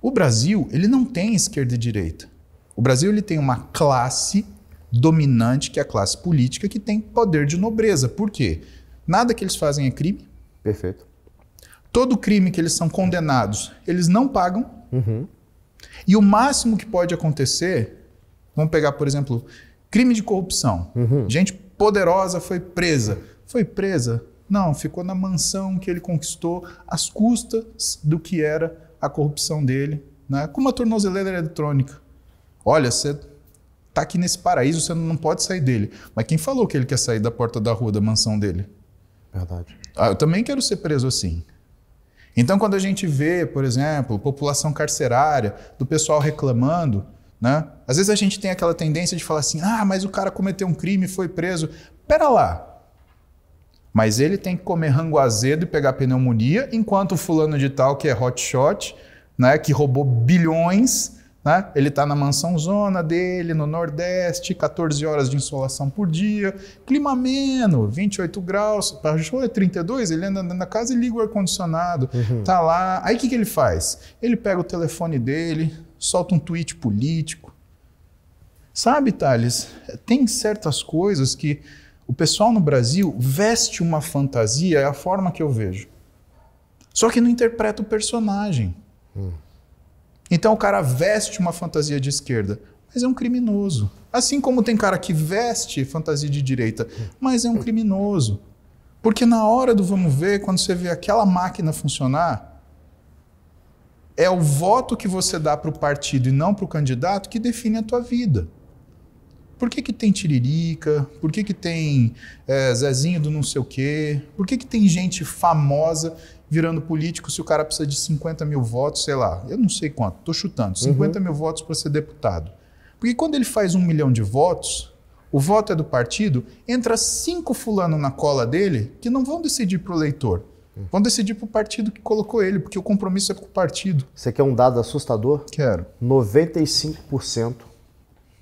O Brasil, ele não tem esquerda e direita. O Brasil ele tem uma classe dominante, que é a classe política, que tem poder de nobreza. Por quê? Nada que eles fazem é crime. Perfeito. Todo crime que eles são condenados, eles não pagam. Uhum. E o máximo que pode acontecer, vamos pegar, por exemplo, crime de corrupção. Uhum. Gente poderosa foi presa. Foi presa? Não, ficou na mansão que ele conquistou às custas do que era a corrupção dele, né? com uma tornozeleira eletrônica. Olha, você tá aqui nesse paraíso, você não pode sair dele. Mas quem falou que ele quer sair da porta da rua da mansão dele? Verdade. Ah, eu também quero ser preso assim. Então, quando a gente vê, por exemplo, população carcerária, do pessoal reclamando, né? Às vezes a gente tem aquela tendência de falar assim: ah, mas o cara cometeu um crime, foi preso. Pera lá. Mas ele tem que comer rango azedo e pegar pneumonia, enquanto o fulano de tal, que é hotshot, né, que roubou bilhões, né? Ele está na mansão zona dele, no Nordeste, 14 horas de insolação por dia, clima ameno, 28 graus, para show é 32, ele anda na casa e liga o ar-condicionado, uhum. tá lá. Aí o que, que ele faz? Ele pega o telefone dele, solta um tweet político. Sabe, Thales, tem certas coisas que o pessoal no Brasil veste uma fantasia, é a forma que eu vejo. Só que não interpreta o personagem. Hum. Então o cara veste uma fantasia de esquerda, mas é um criminoso. Assim como tem cara que veste fantasia de direita, mas é um criminoso. Porque na hora do vamos ver, quando você vê aquela máquina funcionar, é o voto que você dá para o partido e não para o candidato que define a tua vida. Por que, que tem tiririca? Por que, que tem é, Zezinho do não sei o quê? Por que, que tem gente famosa virando político se o cara precisa de 50 mil votos, sei lá, eu não sei quanto, estou chutando, 50 uhum. mil votos para ser deputado. Porque quando ele faz um milhão de votos, o voto é do partido, entra cinco fulano na cola dele que não vão decidir para o eleitor. Vão decidir para o partido que colocou ele, porque o compromisso é com o partido. Você quer um dado assustador? Quero. 95%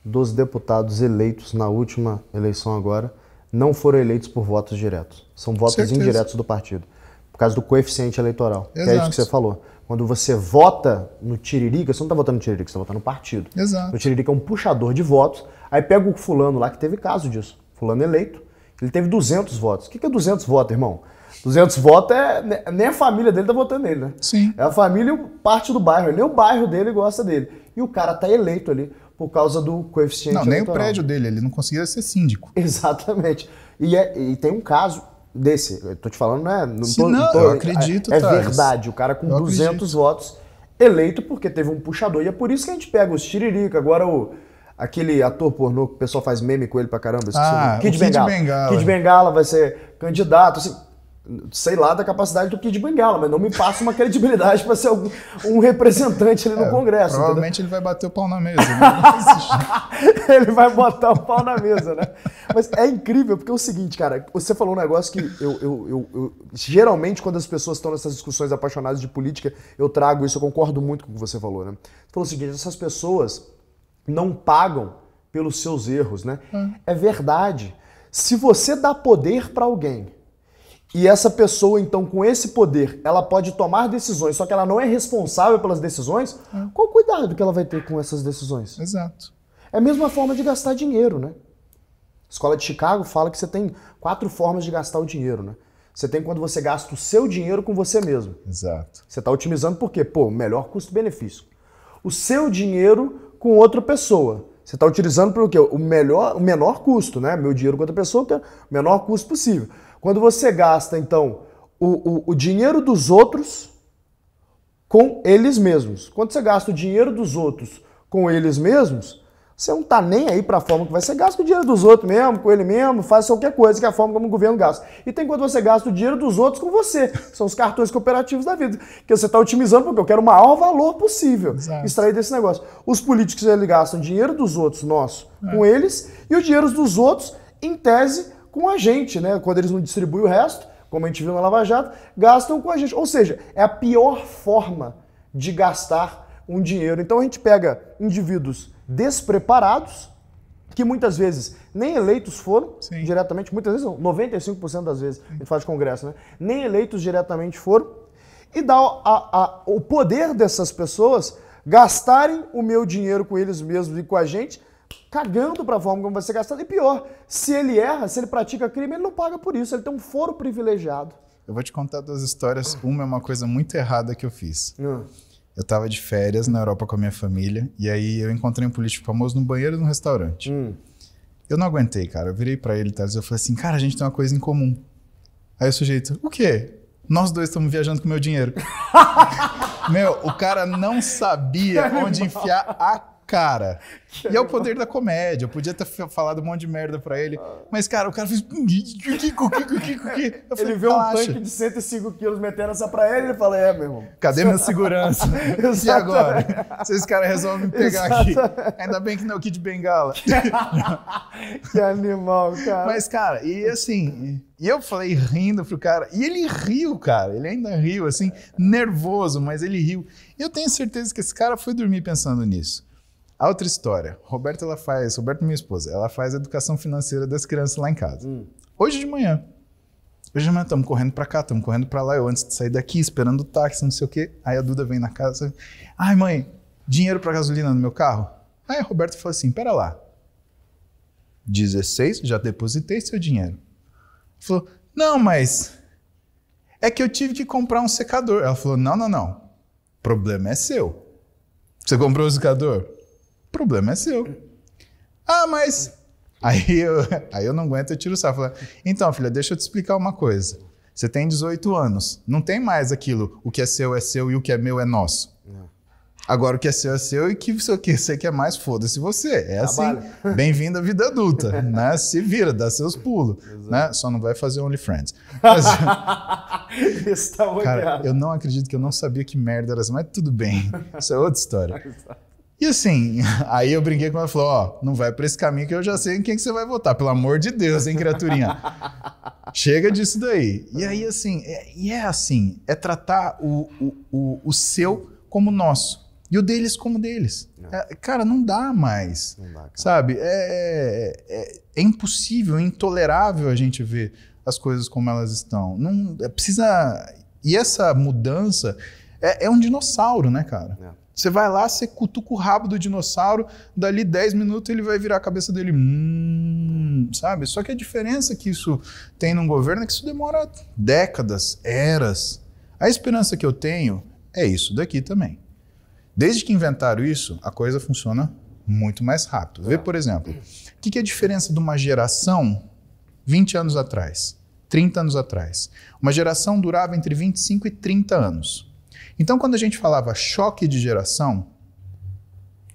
dos deputados eleitos na última eleição agora não foram eleitos por votos diretos. São votos indiretos do partido. Por causa do coeficiente eleitoral. Exato. Que é isso que você falou. Quando você vota no Tiririca, você não está votando no Tiririca, você está votando no partido. Exato. O Tiririca é um puxador de votos. Aí pega o fulano lá, que teve caso disso. Fulano eleito, ele teve 200 votos. O que é 200 votos, irmão? 200 votos é. Né, nem a família dele tá votando nele, né? Sim. É a família e parte do bairro. Nem o bairro dele gosta dele. E o cara tá eleito ali por causa do coeficiente. Não, eleitoral. nem o prédio dele, ele não conseguia ser síndico. Exatamente. E, é, e tem um caso desse, eu tô te falando, né? Não, Se tô, não, tô, eu acredito, É, é verdade, o cara com eu 200 acredito. votos eleito porque teve um puxador. E é por isso que a gente pega os Tiririca, agora o aquele ator pornô que o pessoal faz meme com ele pra caramba. Ah, Kid, Kid Bengala. Bengala. Kid Bengala vai ser candidato. Assim, sei lá da capacidade do Kid Bengala, mas não me passa uma credibilidade para ser algum, um representante ali no é, Congresso. Provavelmente entendeu? ele vai bater o pau na mesa. Né? ele vai botar o pau na mesa, né? Mas é incrível, porque é o seguinte, cara, você falou um negócio que eu, eu, eu, eu geralmente quando as pessoas estão nessas discussões apaixonadas de política, eu trago isso, eu concordo muito com o que você falou, né? Você falou o seguinte, essas pessoas não pagam pelos seus erros, né? Hum. É verdade. Se você dá poder para alguém e essa pessoa, então, com esse poder, ela pode tomar decisões, só que ela não é responsável pelas decisões. É. Qual o cuidado que ela vai ter com essas decisões? Exato. É a mesma forma de gastar dinheiro, né? A escola de Chicago fala que você tem quatro formas de gastar o dinheiro, né? Você tem quando você gasta o seu dinheiro com você mesmo. Exato. Você está otimizando por quê? Pô, melhor custo-benefício. O seu dinheiro com outra pessoa. Você está utilizando por quê? O melhor, o menor custo, né? Meu dinheiro com outra pessoa, o menor custo possível. Quando você gasta, então, o, o, o dinheiro dos outros com eles mesmos. Quando você gasta o dinheiro dos outros com eles mesmos, você não tá nem aí para a forma que vai. Você gasta o dinheiro dos outros mesmo, com ele mesmo, faz qualquer coisa, que é a forma como o governo gasta. E tem quando você gasta o dinheiro dos outros com você. são os cartões cooperativos da vida. Que você está otimizando porque eu quero o maior valor possível Exato. extrair desse negócio. Os políticos eles gastam dinheiro dos outros, nosso, é. com eles, e o dinheiro dos outros, em tese, com a gente, né? Quando eles não distribuem o resto, como a gente viu na Lava Jato, gastam com a gente. Ou seja, é a pior forma de gastar um dinheiro. Então a gente pega indivíduos despreparados, que muitas vezes nem eleitos foram Sim. diretamente, muitas vezes não, 95% das vezes, a gente fala de congresso, né? Nem eleitos diretamente foram, e dá a, a, o poder dessas pessoas gastarem o meu dinheiro com eles mesmos e com a gente cagando para a forma como vai ser gastado. E pior, se ele erra, se ele pratica crime, ele não paga por isso, ele tem um foro privilegiado. Eu vou te contar duas histórias. Uma é uma coisa muito errada que eu fiz. Hum. Eu estava de férias na Europa com a minha família e aí eu encontrei um político famoso no banheiro de um restaurante. Hum. Eu não aguentei, cara. Eu virei para ele e eu falei assim: "Cara, a gente tem uma coisa em comum". Aí o sujeito: "O quê?" Nós dois estamos viajando com meu dinheiro. meu, o cara não sabia onde enfiar a cara. e é o poder da comédia. Eu podia ter falado um monte de merda pra ele. Mas, cara, o cara fez. ele vê um tanque de 105 quilos metendo essa pra ele e fala: É, meu irmão. Cadê minha segurança? e agora? Se esse cara resolve me pegar aqui. Ainda bem que não é o Kid Bengala. que animal, cara. Mas, cara, e assim. E eu falei rindo pro cara. E ele riu, cara. Ele ainda riu, assim, nervoso, mas ele riu. Eu tenho certeza que esse cara foi dormir pensando nisso outra história. Roberto, ela faz, Roberto, minha esposa, ela faz educação financeira das crianças lá em casa. Hum. Hoje de manhã. Hoje de manhã estamos correndo para cá, estamos correndo para lá. Eu antes de sair daqui, esperando o táxi, não sei o quê. Aí a Duda vem na casa. Ai, mãe, dinheiro para gasolina no meu carro? Aí a Roberto falou assim: pera lá. 16, já depositei seu dinheiro. Falou: não, mas é que eu tive que comprar um secador. Ela falou: não, não, não. O problema é seu. Você comprou o um secador? problema é seu. Ah, mas. Aí eu, aí eu não aguento, eu tiro o sarro. Falo, então, filha, deixa eu te explicar uma coisa. Você tem 18 anos. Não tem mais aquilo, o que é seu é seu e o que é meu é nosso. Agora o que é seu é seu e que o que você quer mais, foda-se você. É Trabalho. assim. Bem-vindo à vida adulta, né? Se vira, dá seus pulos, né? Só não vai fazer OnlyFriends. Mas, Está cara, eu não acredito que eu não sabia que merda era, mas tudo bem. Isso é outra história. E assim, aí eu brinquei com ela e falei, ó, oh, não vai para esse caminho que eu já sei em quem que você vai votar, pelo amor de Deus, hein, criaturinha? Chega disso daí. E aí, assim, é, e é assim, é tratar o, o, o, o seu como nosso e o deles como deles. É, é cara, não dá mais. Não dá, sabe? É, é, é, é impossível, é intolerável a gente ver as coisas como elas estão. Não, é, precisa. E essa mudança é, um dinossauro, né, cara? Você vai lá, você cutuca o rabo do dinossauro, dali 10 minutos ele vai virar a cabeça dele. Hum, sabe? Só que a diferença que isso tem num governo é que isso demora décadas, eras. A esperança que eu tenho é isso daqui também. Desde que inventaram isso, a coisa funciona muito mais rápido. Vê, por exemplo, o que, que é a diferença de uma geração 20 anos atrás, 30 anos atrás? Uma geração durava entre 25 e 30 anos. Então, quando a gente falava choque de geração,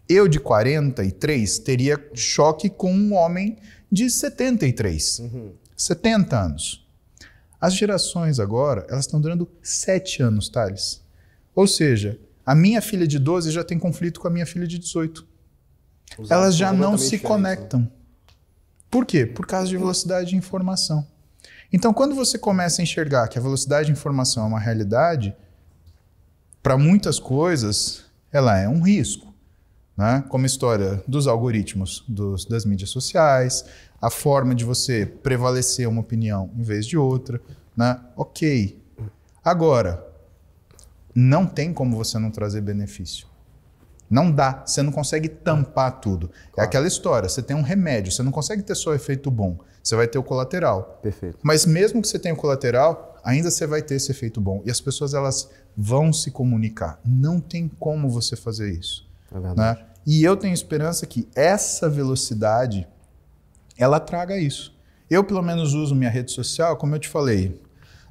eu de 43 teria choque com um homem de 73, uhum. 70 anos. As gerações agora, elas estão durando 7 anos, Thales. Ou seja, a minha filha de 12 já tem conflito com a minha filha de 18. Os elas já não se né? conectam. Por quê? Por causa de velocidade de informação. Então, quando você começa a enxergar que a velocidade de informação é uma realidade, para muitas coisas, ela é um risco. Né? Como a história dos algoritmos dos, das mídias sociais, a forma de você prevalecer uma opinião em vez de outra. Né? Ok. Agora, não tem como você não trazer benefício. Não dá, você não consegue tampar tudo. É claro. É aquela história, você tem um remédio, você não consegue ter só efeito bom, você vai ter o colateral. Perfeito. Mas mesmo que você tenha o colateral, ainda você vai ter esse efeito bom. E as pessoas elas vão se comunicar. Não tem como você fazer isso. É né? E eu tenho esperança que essa velocidade ela traga isso. Eu, pelo menos, uso minha rede social, como eu te falei.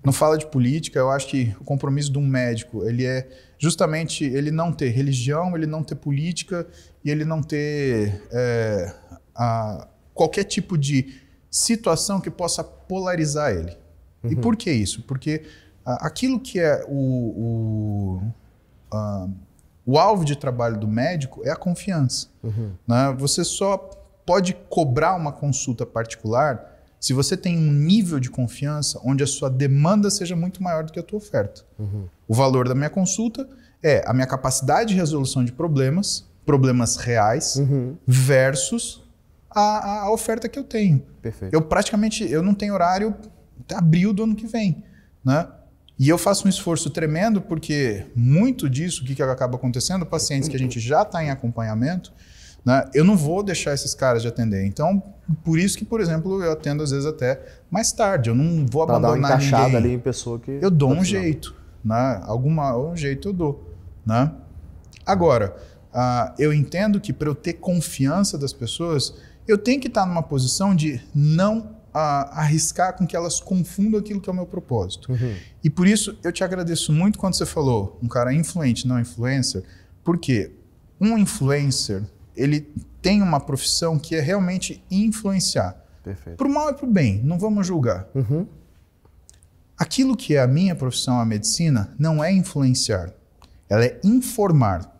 Não fala de política, eu acho que o compromisso de um médico, ele é justamente ele não ter religião, ele não ter política e ele não ter é, a, qualquer tipo de situação que possa polarizar ele. Uhum. E por que isso? Porque ah, aquilo que é o, o, a, ah, o alvo de trabalho do médico é a confiança. Uhum. Né? Você só pode cobrar uma consulta particular se você tem um nível de confiança onde a sua demanda seja muito maior do que a tua oferta. Uhum. O valor da minha consulta é a minha capacidade de resolução de problemas, problemas reais, uhum. versus a, a, oferta que eu tenho. Perfeito. Eu praticamente eu não tenho horário até abril do ano que vem. Né? E eu faço um esforço tremendo porque muito disso, o que, que acaba acontecendo, pacientes que a gente já está em acompanhamento, né, eu não vou deixar esses caras de atender. Então, por isso que, por exemplo, eu atendo às vezes até mais tarde. Eu não vou pra abandonar dar uma encaixada ali em pessoa que... Eu dou um jeito. Né? Alguma, um jeito eu dou. Né? Agora, uh, eu entendo que para eu ter confiança das pessoas, eu tenho que estar tá numa posição de não a, arriscar com que elas confundam aquilo que é o meu propósito. Uhum. E por isso eu te agradeço muito quando você falou, um cara influente, não influencer, porque um influencer, ele tem uma profissão que é realmente influenciar. Perfeito. Para o mal e para o bem, não vamos julgar. Uhum. Aquilo que é a minha profissão, a medicina, não é influenciar, ela é informar.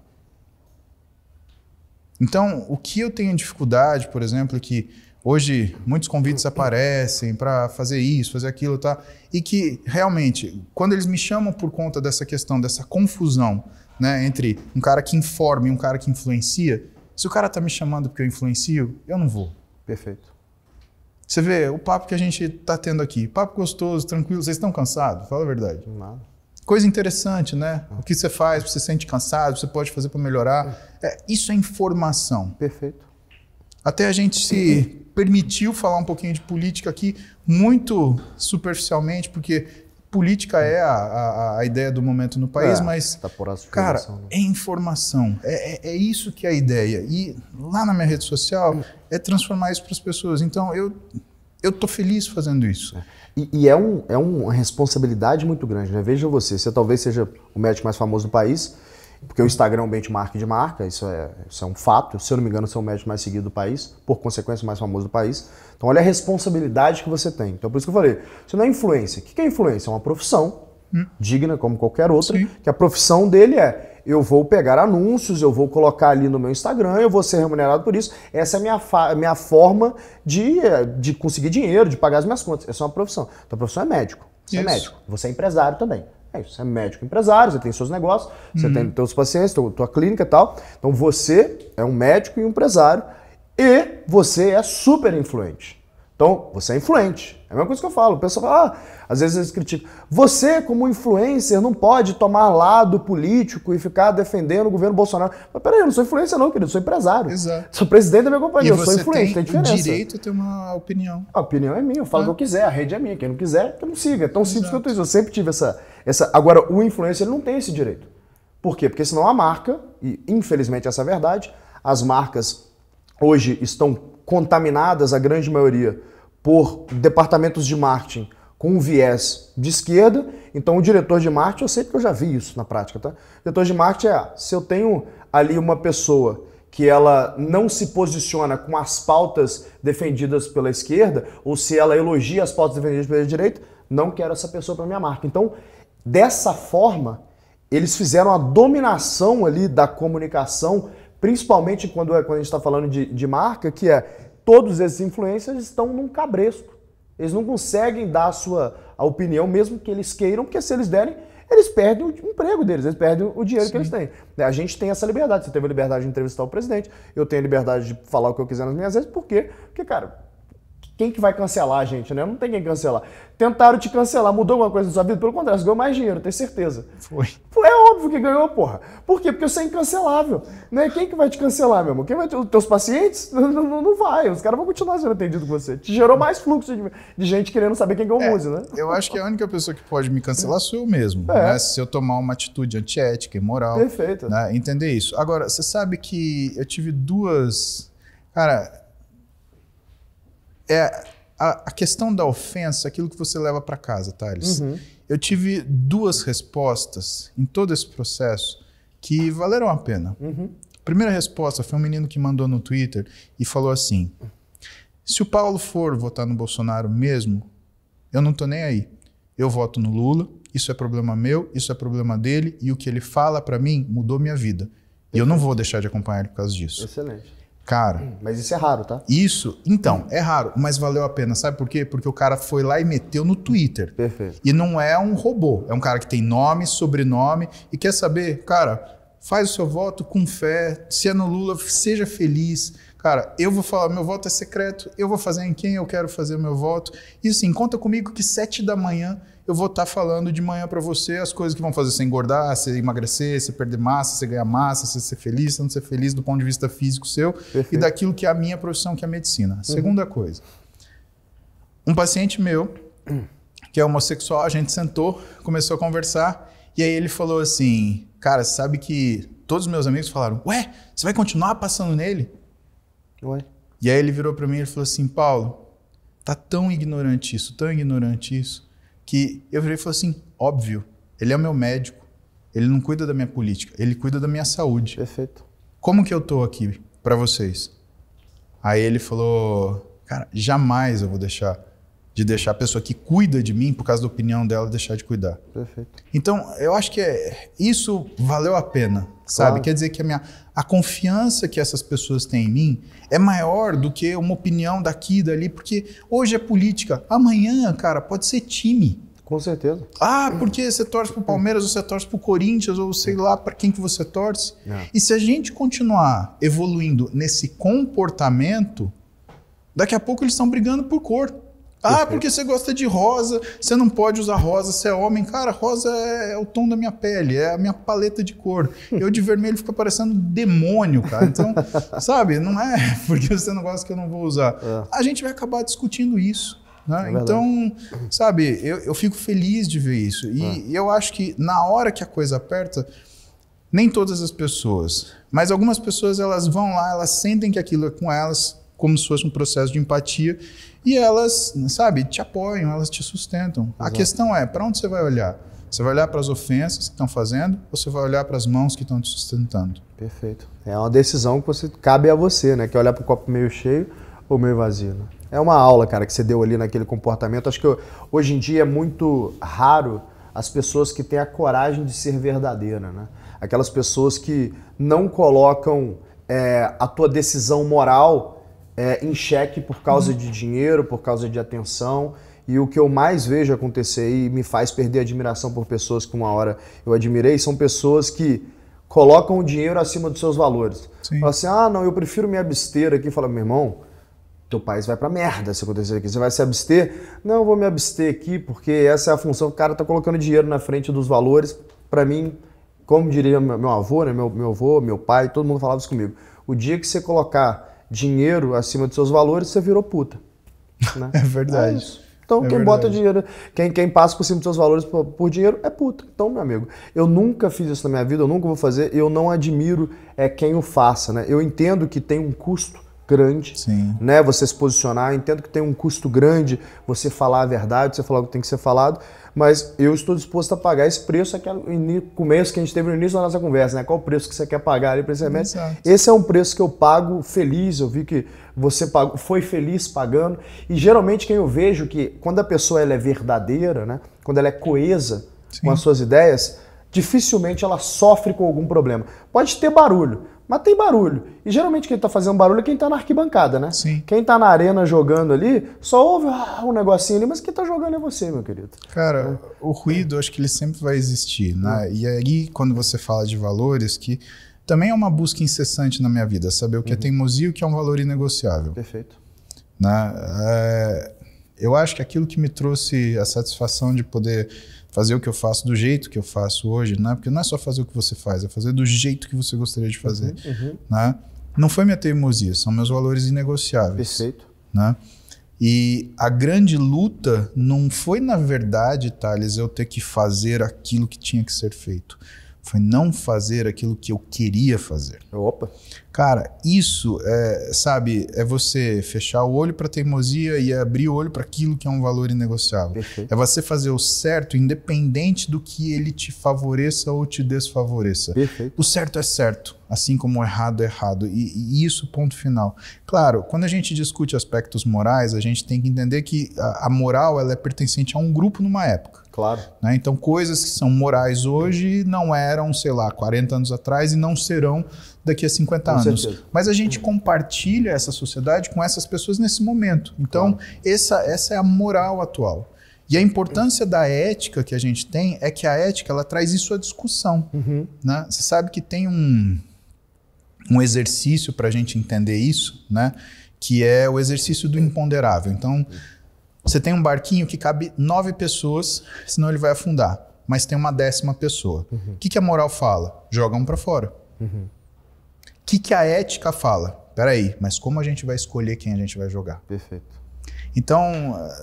Então, o que eu tenho dificuldade, por exemplo, é que Hoje, muitos convites aparecem para fazer isso, fazer aquilo, tá? E que, realmente, quando eles me chamam por conta dessa questão, dessa confusão, né, entre um cara que informa e um cara que influencia, se o cara tá me chamando porque eu influencio, eu não vou. Perfeito. Você vê o papo que a gente tá tendo aqui. Papo gostoso, tranquilo. Vocês estão cansados? Fala a verdade. Nada. Coisa interessante, né? O que você faz, você sente cansado, você pode fazer para melhorar. É, isso é informação. Perfeito. Até a gente se permitiu falar um pouquinho de política aqui, muito superficialmente, porque política é a, a, a ideia do momento no país, é, mas. Tá por cara, né? é informação. É, é, é, isso que é a ideia. E lá na minha rede social é transformar isso para as pessoas. Então eu. Eu tô feliz fazendo isso. É. E, e, é, um, é uma responsabilidade muito grande, né? Veja você, você talvez seja o médico mais famoso do país, porque o Instagram é um benchmark de marca, isso é, isso é um fato. Se eu não me engano, é o médico mais seguido do país, por consequência, o mais famoso do país. Então, olha a responsabilidade que você tem. Então, por isso que eu falei, você não é influência. O que é influência? É uma profissão hum. digna, como qualquer outra, Sim. que a profissão dele é eu vou pegar anúncios, eu vou colocar ali no meu Instagram, eu vou ser remunerado por isso. Essa é a minha, minha forma de, eh, de conseguir dinheiro, de pagar as minhas contas. Essa é uma profissão. Então, a profissão é médico. Você é isso. é médico. Você é empresário também. É, você é médico empresário, você tem seus negócios, uhum. você tem seus uhum. pacientes, tua, tua clínica e tal. Então você é um médico e um empresário e você é super influente. Então, você é influente. É a mesma coisa que eu falo. O pessoal fala, ah, às vezes eles criticam. Você, como influencer, não pode tomar lado político e ficar defendendo o governo Bolsonaro. Mas peraí, eu não sou influencer, não, querido, eu sou empresário. Exato. Sou presidente da minha companhia, e eu sou influente, tem, tem diferença. Você tem direito a ter uma opinião. A opinião é minha, eu falo o que eu né? quiser, a rede é minha. Quem não quiser, que eu não siga. É tão Exato. simples quanto isso. Eu sempre tive essa, essa, agora, o influencer não tem esse direito. Por quê? Porque senão a marca, e infelizmente essa é a verdade, as marcas hoje estão contaminadas, a grande maioria, por departamentos de marketing com um viés de esquerda. Então, o diretor de marketing, eu sei porque eu já vi isso na prática, tá? O diretor de marketing é, se eu tenho ali uma pessoa que ela não se posiciona com as pautas defendidas pela esquerda, ou se ela elogia as pautas defendidas pela direita, não quero essa pessoa para minha marca. Então, Dessa forma, eles fizeram a dominação ali da comunicação, principalmente quando, é, quando a gente está falando de, de marca, que é todos esses influencers estão num cabresto. Eles não conseguem dar a sua a opinião, mesmo que eles queiram, porque se eles derem, eles perdem o emprego deles, eles perdem o dinheiro Sim. que eles têm. A gente tem essa liberdade. Você teve a liberdade de entrevistar o presidente, eu tenho a liberdade de falar o que eu quiser nas minhas redes, por quê? Porque, cara, quem que vai cancelar a gente, né? Não tem quem cancelar. Tentaram te cancelar, mudou alguma coisa na sua vida? Pelo contrário, você ganhou mais dinheiro, tenho certeza. Foi. É óbvio que ganhou, porra. Por quê? Porque você é incancelável. Né? Quem que vai te cancelar, meu irmão? Quem vai te... Os teus pacientes? Não, não, não vai. Os caras vão continuar sendo atendidos com você. Te gerou mais fluxo de, de gente querendo saber quem que eu é, uso, né? Eu acho que a única pessoa que pode me cancelar sou eu mesmo. É. Né? Se eu tomar uma atitude antiética e moral. Perfeito. Né? Entender isso. Agora, você sabe que eu tive duas... Cara, é a, a questão da ofensa, é aquilo que você leva para casa, Thales. Uhum. Eu tive duas respostas em todo esse processo que valeram a pena. Uhum. A primeira resposta foi um menino que mandou no Twitter e falou assim: se o Paulo for votar no Bolsonaro mesmo, eu não tô nem aí. Eu voto no Lula, isso é problema meu, isso é problema dele, e o que ele fala para mim mudou minha vida. E eu não vou deixar de acompanhar ele por causa disso. Excelente. Cara. Hum, mas isso é raro, tá? Isso, então, é raro, mas valeu a pena. Sabe por quê? Porque o cara foi lá e meteu no Twitter. Perfeito. E não é um robô, é um cara que tem nome, sobrenome e quer saber, cara, faz o seu voto com fé, se é no Lula, seja feliz. Cara, eu vou falar, meu voto é secreto, eu vou fazer em quem eu quero fazer meu voto. E assim, conta comigo que sete da manhã eu vou estar tá falando de manhã para você as coisas que vão fazer você engordar, você emagrecer, você perder massa, você ganhar massa, você ser feliz, você não ser feliz do ponto de vista físico seu Perfeito. e daquilo que é a minha profissão, que é a medicina. Uhum. Segunda coisa, um paciente meu, que é homossexual, a gente sentou, começou a conversar e aí ele falou assim, cara, sabe que todos os meus amigos falaram, ué, você vai continuar passando nele? Ué. E aí ele virou para mim e falou assim, Paulo, tá tão ignorante isso, tão ignorante isso, que eu virei e falei assim: óbvio, ele é o meu médico, ele não cuida da minha política, ele cuida da minha saúde. Perfeito. Como que eu tô aqui para vocês? Aí ele falou: cara, jamais eu vou deixar de deixar a pessoa que cuida de mim, por causa da opinião dela, deixar de cuidar. Perfeito. Então, eu acho que é, isso valeu a pena, sabe? Claro. Quer dizer que a minha a confiança que essas pessoas têm em mim é maior do que uma opinião daqui e dali, porque hoje é política, amanhã, cara, pode ser time. Com certeza. Ah, porque você torce pro Palmeiras, ou você torce pro Corinthians, ou sei lá para quem que você torce. É. E se a gente continuar evoluindo nesse comportamento, daqui a pouco eles estão brigando por cor. Ah, porque você gosta de rosa, você não pode usar rosa, você é homem. Cara, rosa é, é o tom da minha pele, é a minha paleta de cor. Eu de vermelho fica parecendo demônio, cara. Então, sabe, não é porque você não gosta que eu não vou usar. É. A gente vai acabar discutindo isso. Né? É então, sabe, eu, eu, fico feliz de ver isso. E é. eu acho que na hora que a coisa aperta, nem todas as pessoas, mas algumas pessoas elas vão lá, elas sentem que aquilo é com elas, como se fosse um processo de empatia e elas, sabe, te apoiam, elas te sustentam. Exato. A questão é, para onde você vai olhar? Você vai olhar para as ofensas que estão fazendo ou você vai olhar para as mãos que estão te sustentando? Perfeito. É uma decisão que você cabe a você, né? Que é olhar para o copo meio cheio ou meio vazio. Né? É uma aula, cara, que você deu ali naquele comportamento. Acho que hoje em dia é muito raro as pessoas que têm a coragem de ser verdadeira, né? Aquelas pessoas que não colocam é, a tua decisão moral é, em xeque por causa de dinheiro, por causa de atenção. E o que eu mais vejo acontecer e me faz perder admiração por pessoas que uma hora eu admirei são pessoas que colocam o dinheiro acima dos seus valores. Fala assim: ah, não, eu prefiro me abster aqui. Fala, meu irmão, teu país vai pra merda se acontecer aqui. Você vai se abster? Não, eu vou me abster aqui porque essa é a função. O cara tá colocando dinheiro na frente dos valores. Para mim, como diria meu avô, né? meu, meu avô, meu pai, todo mundo falava isso comigo. O dia que você colocar dinheiro acima dos seus valores, você virou puta. Né? É verdade. É então, é quem verdade. bota dinheiro, quem, quem passa por cima dos seus valores por, por, dinheiro é puta. Então, meu amigo, eu nunca fiz isso na minha vida, eu nunca vou fazer, eu não admiro é, quem o faça, né? Eu entendo que tem um custo grande, Sim. né? Você se posicionar, entendo que tem um custo grande você falar a verdade, você falar o que tem que ser falado, mas eu estou disposto a pagar esse preço, aquele é é começo que a gente teve no início da nossa conversa, né? Qual o preço que você quer pagar ali para esse remédio? Exato. Esse é um preço que eu pago feliz, eu vi que você pagou, foi feliz pagando. E geralmente quem eu vejo que quando a pessoa ela é verdadeira, né? quando ela é coesa Sim. com as suas ideias, dificilmente ela sofre com algum problema. Pode ter barulho, mas tem barulho. E geralmente quem está fazendo barulho é quem está na arquibancada, né? Sim. Quem está na arena jogando ali, só ouve ah, um negocinho ali, mas quem está jogando é você, meu querido. Cara, é. o ruído, acho que ele sempre vai existir, né? É. E aí, quando você fala de valores, que também é uma busca incessante na minha vida, saber o que é uhum. é teimosia e o que é um valor inegociável. Perfeito. Né? É, eu acho que aquilo que me trouxe a satisfação de poder fazer o que eu faço do jeito que eu faço hoje, né? Porque não é só fazer o que você faz, é fazer do jeito que você gostaria de fazer, uhum, uhum. né? Não foi minha teimosia, são meus valores inegociáveis. Perfeito. Né? E a grande luta não foi, na verdade, Thales, eu ter que fazer aquilo que tinha que ser feito. Foi não fazer aquilo que eu queria fazer. Opa! Cara, isso é, sabe, é você fechar o olho para teimosia e abrir o olho para aquilo que é um valor inegociável. Perfeito. É você fazer o certo independente do que ele te favoreça ou te desfavoreça. Perfeito. O certo é certo, assim como o errado é errado. E, e, isso, ponto final. Claro, quando a gente discute aspectos morais, a gente tem que entender que a, a moral ela é pertencente a um grupo numa época. Claro. Né? Então, coisas que são morais hoje não eram, sei lá, 40 anos atrás e não serão daqui a 50 com anos. Certeza. Mas a gente compartilha essa sociedade com essas pessoas nesse momento. Então, claro. essa, essa é a moral atual. E a importância da ética que a gente tem é que a ética ela traz isso à discussão. Uhum. Né? Você sabe que tem um, um exercício para a gente entender isso, né? que é o exercício do imponderável. Então, você tem um barquinho que cabe nove pessoas, senão ele vai afundar, mas tem uma décima pessoa. O uhum. que, que a moral fala? Joga um para fora. Uhum que, que a ética fala? Peraí, mas como a gente vai escolher quem a gente vai jogar? Perfeito. Então,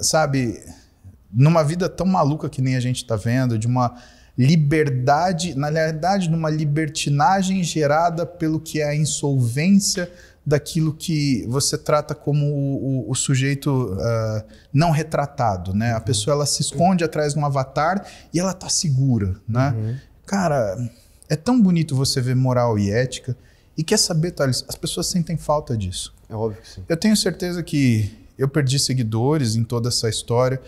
sabe, numa vida tão maluca que nem a gente está vendo, de uma liberdade, na de numa libertinagem gerada pelo que é a insolvência daquilo que você trata como o, o, o sujeito uh, não retratado, né? A uhum. pessoa ela se esconde atrás de um avatar e ela tá segura, né? Uhum. Cara, é tão bonito você ver moral e ética. E quer saber, Thales, as pessoas sentem falta disso. É óbvio que sim. Eu tenho certeza que eu perdi seguidores em toda essa história.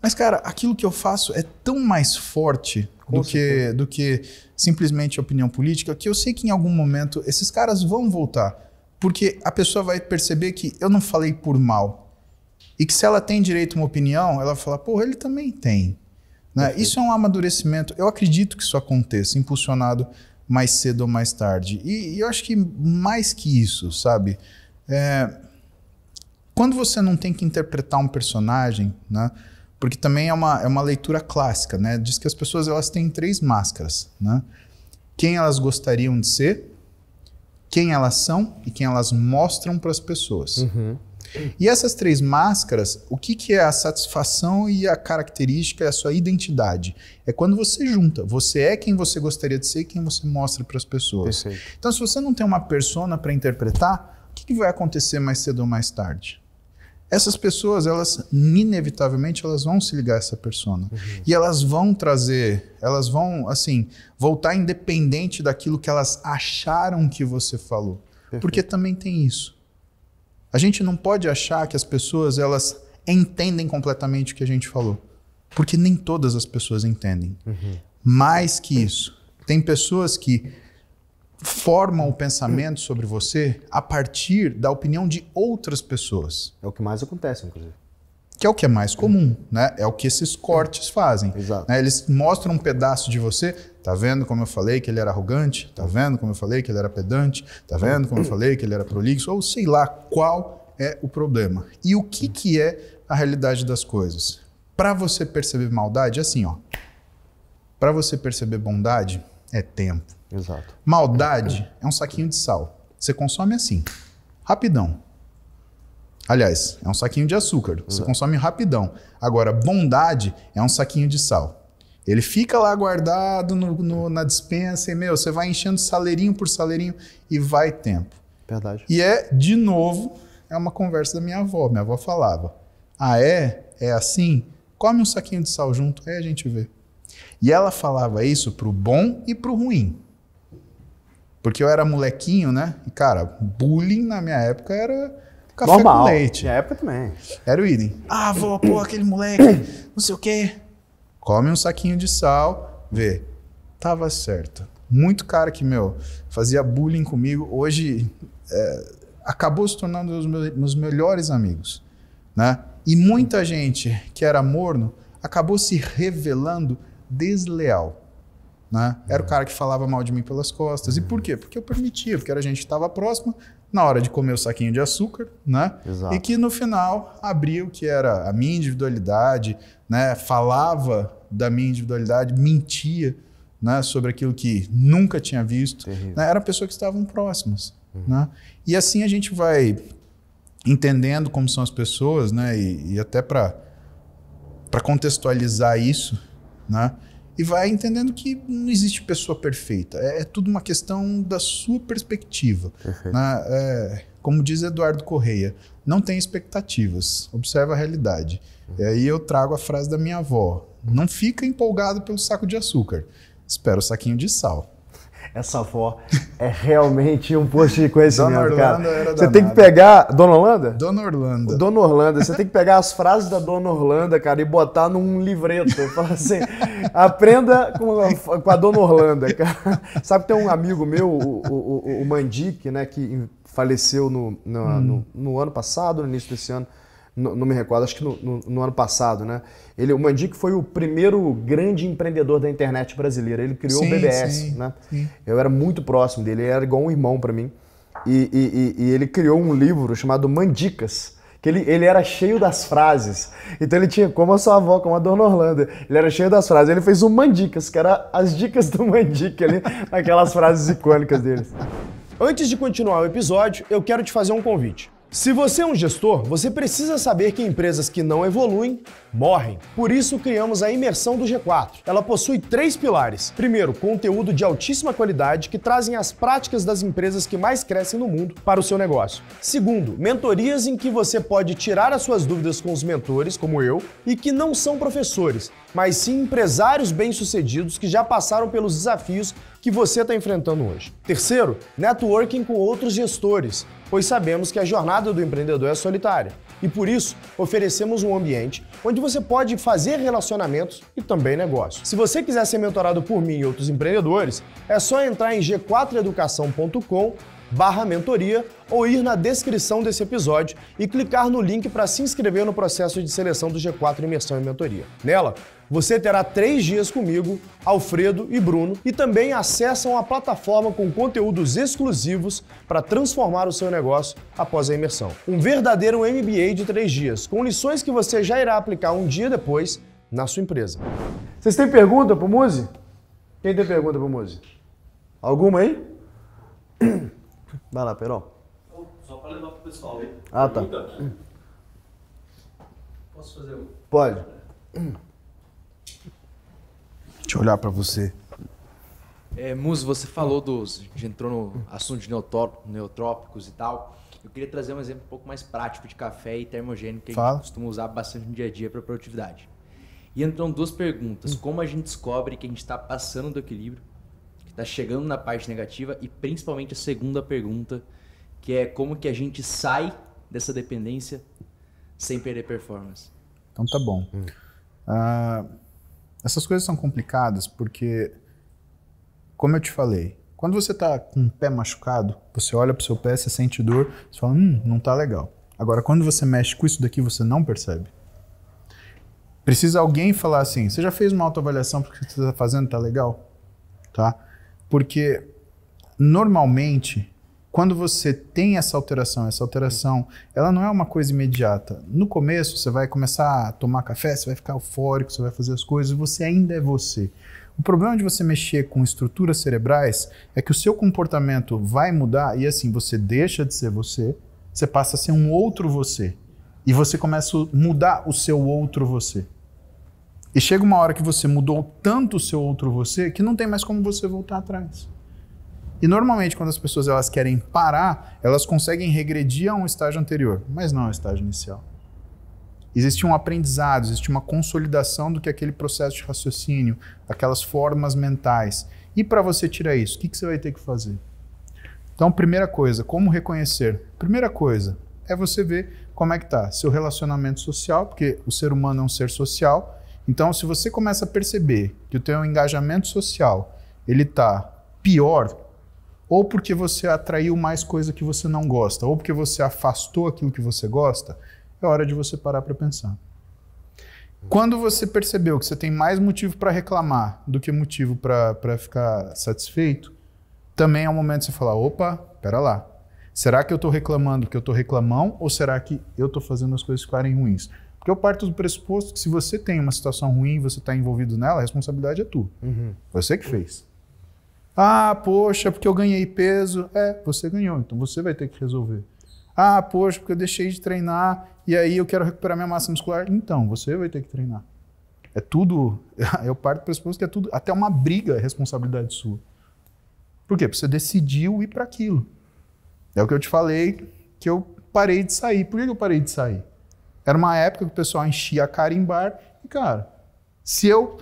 Mas, cara, aquilo que eu faço é tão mais forte do que, do que simplesmente opinião política que eu sei que em algum momento esses caras vão voltar. Porque a pessoa vai perceber que eu não falei por mal. E que se ela tem direito a uma opinião, ela vai falar: porra, ele também tem. Né? Isso é um amadurecimento. Eu acredito que isso aconteça, impulsionado mais cedo ou mais tarde. E, e eu acho que mais que isso, sabe? É, quando você não tem que interpretar um personagem, né? Porque também é uma, é uma leitura clássica, né? Diz que as pessoas elas têm três máscaras, né? Quem elas gostariam de ser, quem elas são e quem elas mostram para as pessoas. Uhum. E essas três máscaras, o que, que é a satisfação e a característica, é a sua identidade? É quando você junta. Você é quem você gostaria de ser e quem você mostra para as pessoas. Perfeito. Então, se você não tem uma persona para interpretar, o que, que vai acontecer mais cedo ou mais tarde? essas pessoas, elas inevitavelmente elas vão se ligar a essa persona. Uhum. E elas vão trazer, elas vão assim, voltar independente daquilo que elas acharam que você falou. Perfeito. Porque também tem isso. A gente não pode achar que as pessoas elas entendem completamente o que a gente falou, porque nem todas as pessoas entendem. Uhum. Mais que isso, tem pessoas que formam o pensamento sobre você a partir da opinião de outras pessoas. É o que mais acontece, inclusive que é o que é mais comum, né? É o que esses cortes fazem. Exato. Né? Eles mostram um pedaço de você. Tá vendo como eu falei que ele era arrogante? Tá vendo como eu falei que ele era pedante? Tá vendo como eu falei que ele era prolixo? Ou sei lá qual é o problema. E o que, que é a realidade das coisas? Para você perceber maldade, é assim, ó. Para você perceber bondade, é tempo. Exato. Maldade é um saquinho de sal. Você consome assim, rapidão. Aliás, é um saquinho de açúcar. Você hum. consome rapidão. Agora, bondade é um saquinho de sal. Ele fica lá guardado no, no, na dispensa e, meu, você vai enchendo saleirinho por saleirinho e vai tempo. Verdade. E é, de novo, é uma conversa da minha avó. Minha avó falava: Ah, é? É assim? Come um saquinho de sal junto, aí a gente vê. E ela falava isso pro bom e pro ruim. Porque eu era molequinho, né? E, cara, bullying na minha época era Café Normal. com leite. Na é, época também. Era o item. Ah, vou pô, aquele moleque, não sei o quê. Come um saquinho de sal, vê. Tava certo. Muito cara que, meu, fazia bullying comigo, hoje é, acabou se tornando um dos meus, meus melhores amigos. Né? E muita gente que era morno acabou se revelando desleal. Né? Era o cara que falava mal de mim pelas costas. E por quê? Porque eu permitia, porque era gente que estava próxima, na hora de comer o saquinho de açúcar, né? Exato. E que no final abriu o que era a minha individualidade, né? Falava da minha individualidade, mentia, né? Sobre aquilo que nunca tinha visto. Né? Era pessoas que estavam próximas, uhum. né? E assim a gente vai entendendo como são as pessoas, né? E, e até para para contextualizar isso, né? e vai entendendo que não existe pessoa perfeita. É, é tudo uma questão da sua perspectiva. Na, né? é, como diz Eduardo Correia, não tem expectativas, observa a realidade. E aí eu trago a frase da minha avó: não fica empolgado pelo saco de açúcar, espera o saquinho de sal. Essa avó é realmente um posto de conhecimento, Dona Orlando cara. Era você tem que pegar. Dona Orlando? Dona Orlando. Dona Orlando. Você tem que pegar as frases da Dona Orlando, cara, e botar num livreto. Fala assim: aprenda com a, com a Dona Orlando, cara. Sabe que tem um amigo meu, o, o, o, Mandique, né, que faleceu no, no, hum. no, no ano passado, no início desse ano não, não me recordo, acho que no, no, no, ano passado, né? Ele, o Mandic foi o primeiro grande empreendedor da internet brasileira. Ele criou sim, o BBS, sim, né? Sim. Eu era muito próximo dele, ele era igual um irmão para mim. E, e, e, e, ele criou um livro chamado Mandicas, que ele, ele era cheio das frases. Então ele tinha, como a sua avó, como a dona Orlando, ele era cheio das frases. Ele fez o Mandicas, que era as dicas do Mandic ali, aquelas frases icônicas dele. Antes de continuar o episódio, eu quero te fazer um convite. Se você é um gestor, você precisa saber que empresas que não evoluem morrem. Por isso, criamos a imersão do G4. Ela possui três pilares. Primeiro, conteúdo de altíssima qualidade que trazem as práticas das empresas que mais crescem no mundo para o seu negócio. Segundo, mentorias em que você pode tirar as suas dúvidas com os mentores, como eu, e que não são professores, mas sim empresários bem-sucedidos que já passaram pelos desafios que você está enfrentando hoje. Terceiro, networking com outros gestores pois sabemos que a jornada do empreendedor é solitária. E por isso, oferecemos um ambiente onde você pode fazer relacionamentos e também negócios. Se você quiser ser mentorado por mim e outros empreendedores, é só entrar em g4educação.com barra mentoria ou ir na descrição desse episódio e clicar no link para se inscrever no processo de seleção do G4 Imersão e Mentoria. Nela, você terá três dias comigo, Alfredo e Bruno, e também acessam a plataforma com conteúdos exclusivos para transformar o seu negócio após a imersão. Um verdadeiro MBA de três dias, com lições que você já irá aplicar um dia depois na sua empresa. Vocês têm pergunta para o Muzi? Quem tem pergunta para o Muzi? Alguma aí? Vai lá, Perol. Só para levar para o pessoal. Ah, tá. Posso fazer uma? Pode. Deixa eu olhar para você. É, Muso, você falou dos. A gente entrou no assunto de neotrópicos e tal. Eu queria trazer um exemplo um pouco mais prático de café e termogênico que Fala. a gente costuma usar bastante no dia a dia para produtividade. E entram duas perguntas: como a gente descobre que a gente está passando do equilíbrio está chegando na parte negativa e principalmente a segunda pergunta, que é como que a gente sai dessa dependência sem perder performance. Então tá bom. Uh, essas coisas são complicadas porque, como eu te falei, quando você está com o pé machucado, você olha para o seu pé, você sente dor, você fala, hum, não tá legal. Agora, quando você mexe com isso daqui, você não percebe. Precisa alguém falar assim, você já fez uma autoavaliação porque você está fazendo, tá legal? Tá? Porque normalmente quando você tem essa alteração, essa alteração, ela não é uma coisa imediata. No começo, você vai começar a tomar café, você vai ficar eufórico, você vai fazer as coisas, você ainda é você. O problema de você mexer com estruturas cerebrais é que o seu comportamento vai mudar e assim, você deixa de ser você, você passa a ser um outro você. E você começa a mudar o seu outro você. E chega uma hora que você mudou tanto o seu outro você que não tem mais como você voltar atrás. E normalmente quando as pessoas elas querem parar, elas conseguem regredir a um estágio anterior, mas não ao é estágio inicial. Existe um aprendizado, existe uma consolidação do que aquele processo de raciocínio, aquelas formas mentais. E para você tirar isso, o que, que você vai ter que fazer? Então, primeira coisa, como reconhecer? Primeira coisa é você ver como é que está seu relacionamento social, porque o ser humano é um ser social, então, se você começa a perceber que o teu engajamento social ele está pior, ou porque você atraiu mais coisa que você não gosta, ou porque você afastou aquilo que você gosta, é hora de você parar para pensar. Quando você percebeu que você tem mais motivo para reclamar do que motivo para ficar satisfeito, também é o um momento de você falar: opa, pera lá. Será que eu estou reclamando que eu estou reclamão ou será que eu estou fazendo as coisas ficarem ruins? Porque eu parto do pressuposto que se você tem uma situação ruim e você está envolvido nela, a responsabilidade é tua. Uhum. Você que fez. Ah, poxa, porque eu ganhei peso. É, você ganhou, então você vai ter que resolver. Ah, poxa, porque eu deixei de treinar e aí eu quero recuperar minha massa muscular. Então, você vai ter que treinar. É tudo. Eu parto do pressuposto que é tudo. Até uma briga é responsabilidade sua. Por quê? Porque você decidiu ir para aquilo. É o que eu te falei que eu parei de sair. Por que eu parei de sair? Era uma época que o pessoal enchia a cara em bar e, cara, se eu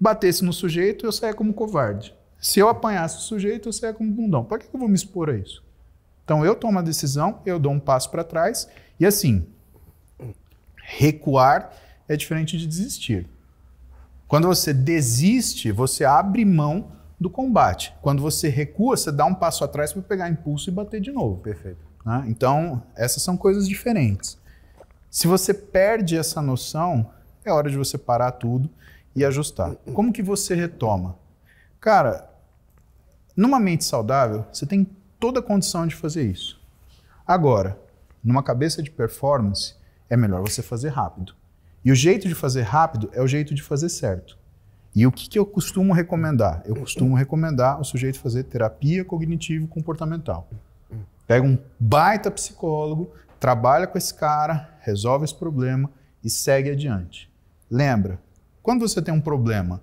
batesse no sujeito, eu saía como covarde. Se eu apanhasse o sujeito, eu saía como bundão. Para que eu vou me expor a isso? Então eu tomo uma decisão, eu dou um passo para trás e assim, recuar é diferente de desistir. Quando você desiste, você abre mão do combate. Quando você recua, você dá um passo atrás para pegar impulso e bater de novo. Perfeito. Né? Então, essas são coisas diferentes. Se você perde essa noção, é hora de você parar tudo e ajustar. Como que você retoma? Cara, numa mente saudável, você tem toda a condição de fazer isso. Agora, numa cabeça de performance, é melhor você fazer rápido. E o jeito de fazer rápido é o jeito de fazer certo. E o que, que eu costumo recomendar? Eu costumo recomendar o sujeito fazer terapia cognitivo-comportamental. Pega um baita psicólogo, trabalha com esse cara, resolve esse problema e segue adiante. Lembra, quando você tem um problema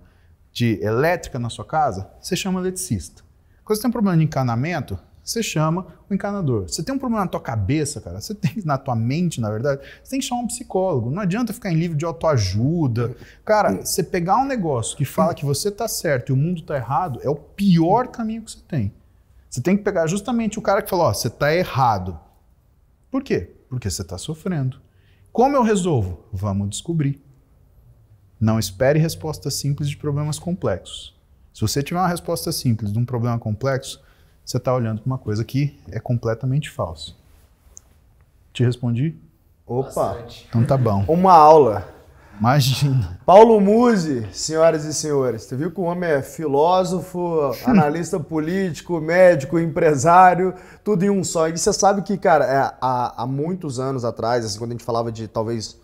de elétrica na sua casa, você chama eletricista. Quando você tem um problema de encanamento, você chama o encanador. Você tem um problema na tua cabeça, cara, você tem na tua mente, na verdade, você tem que chamar um psicólogo. Não adianta ficar em livro de autoajuda. Cara, você pegar um negócio que fala que você tá certo e o mundo tá errado, é o pior caminho que você tem. Você tem que pegar justamente o cara que falou, ó, você tá errado. Por quê? Porque você está sofrendo. Como eu resolvo? Vamos descobrir. Não espere respostas simples de problemas complexos. Se você tiver uma resposta simples de um problema complexo, você está olhando para uma coisa que é completamente falsa. Te respondi? Opa! Bastante. Então tá bom. Uma aula. Imagina. Paulo Musi, senhoras e senhores, você viu que o homem é filósofo, analista político, médico, empresário, tudo em um só. E você sabe que, cara, é, há, há, muitos anos atrás, assim, quando a gente falava de talvez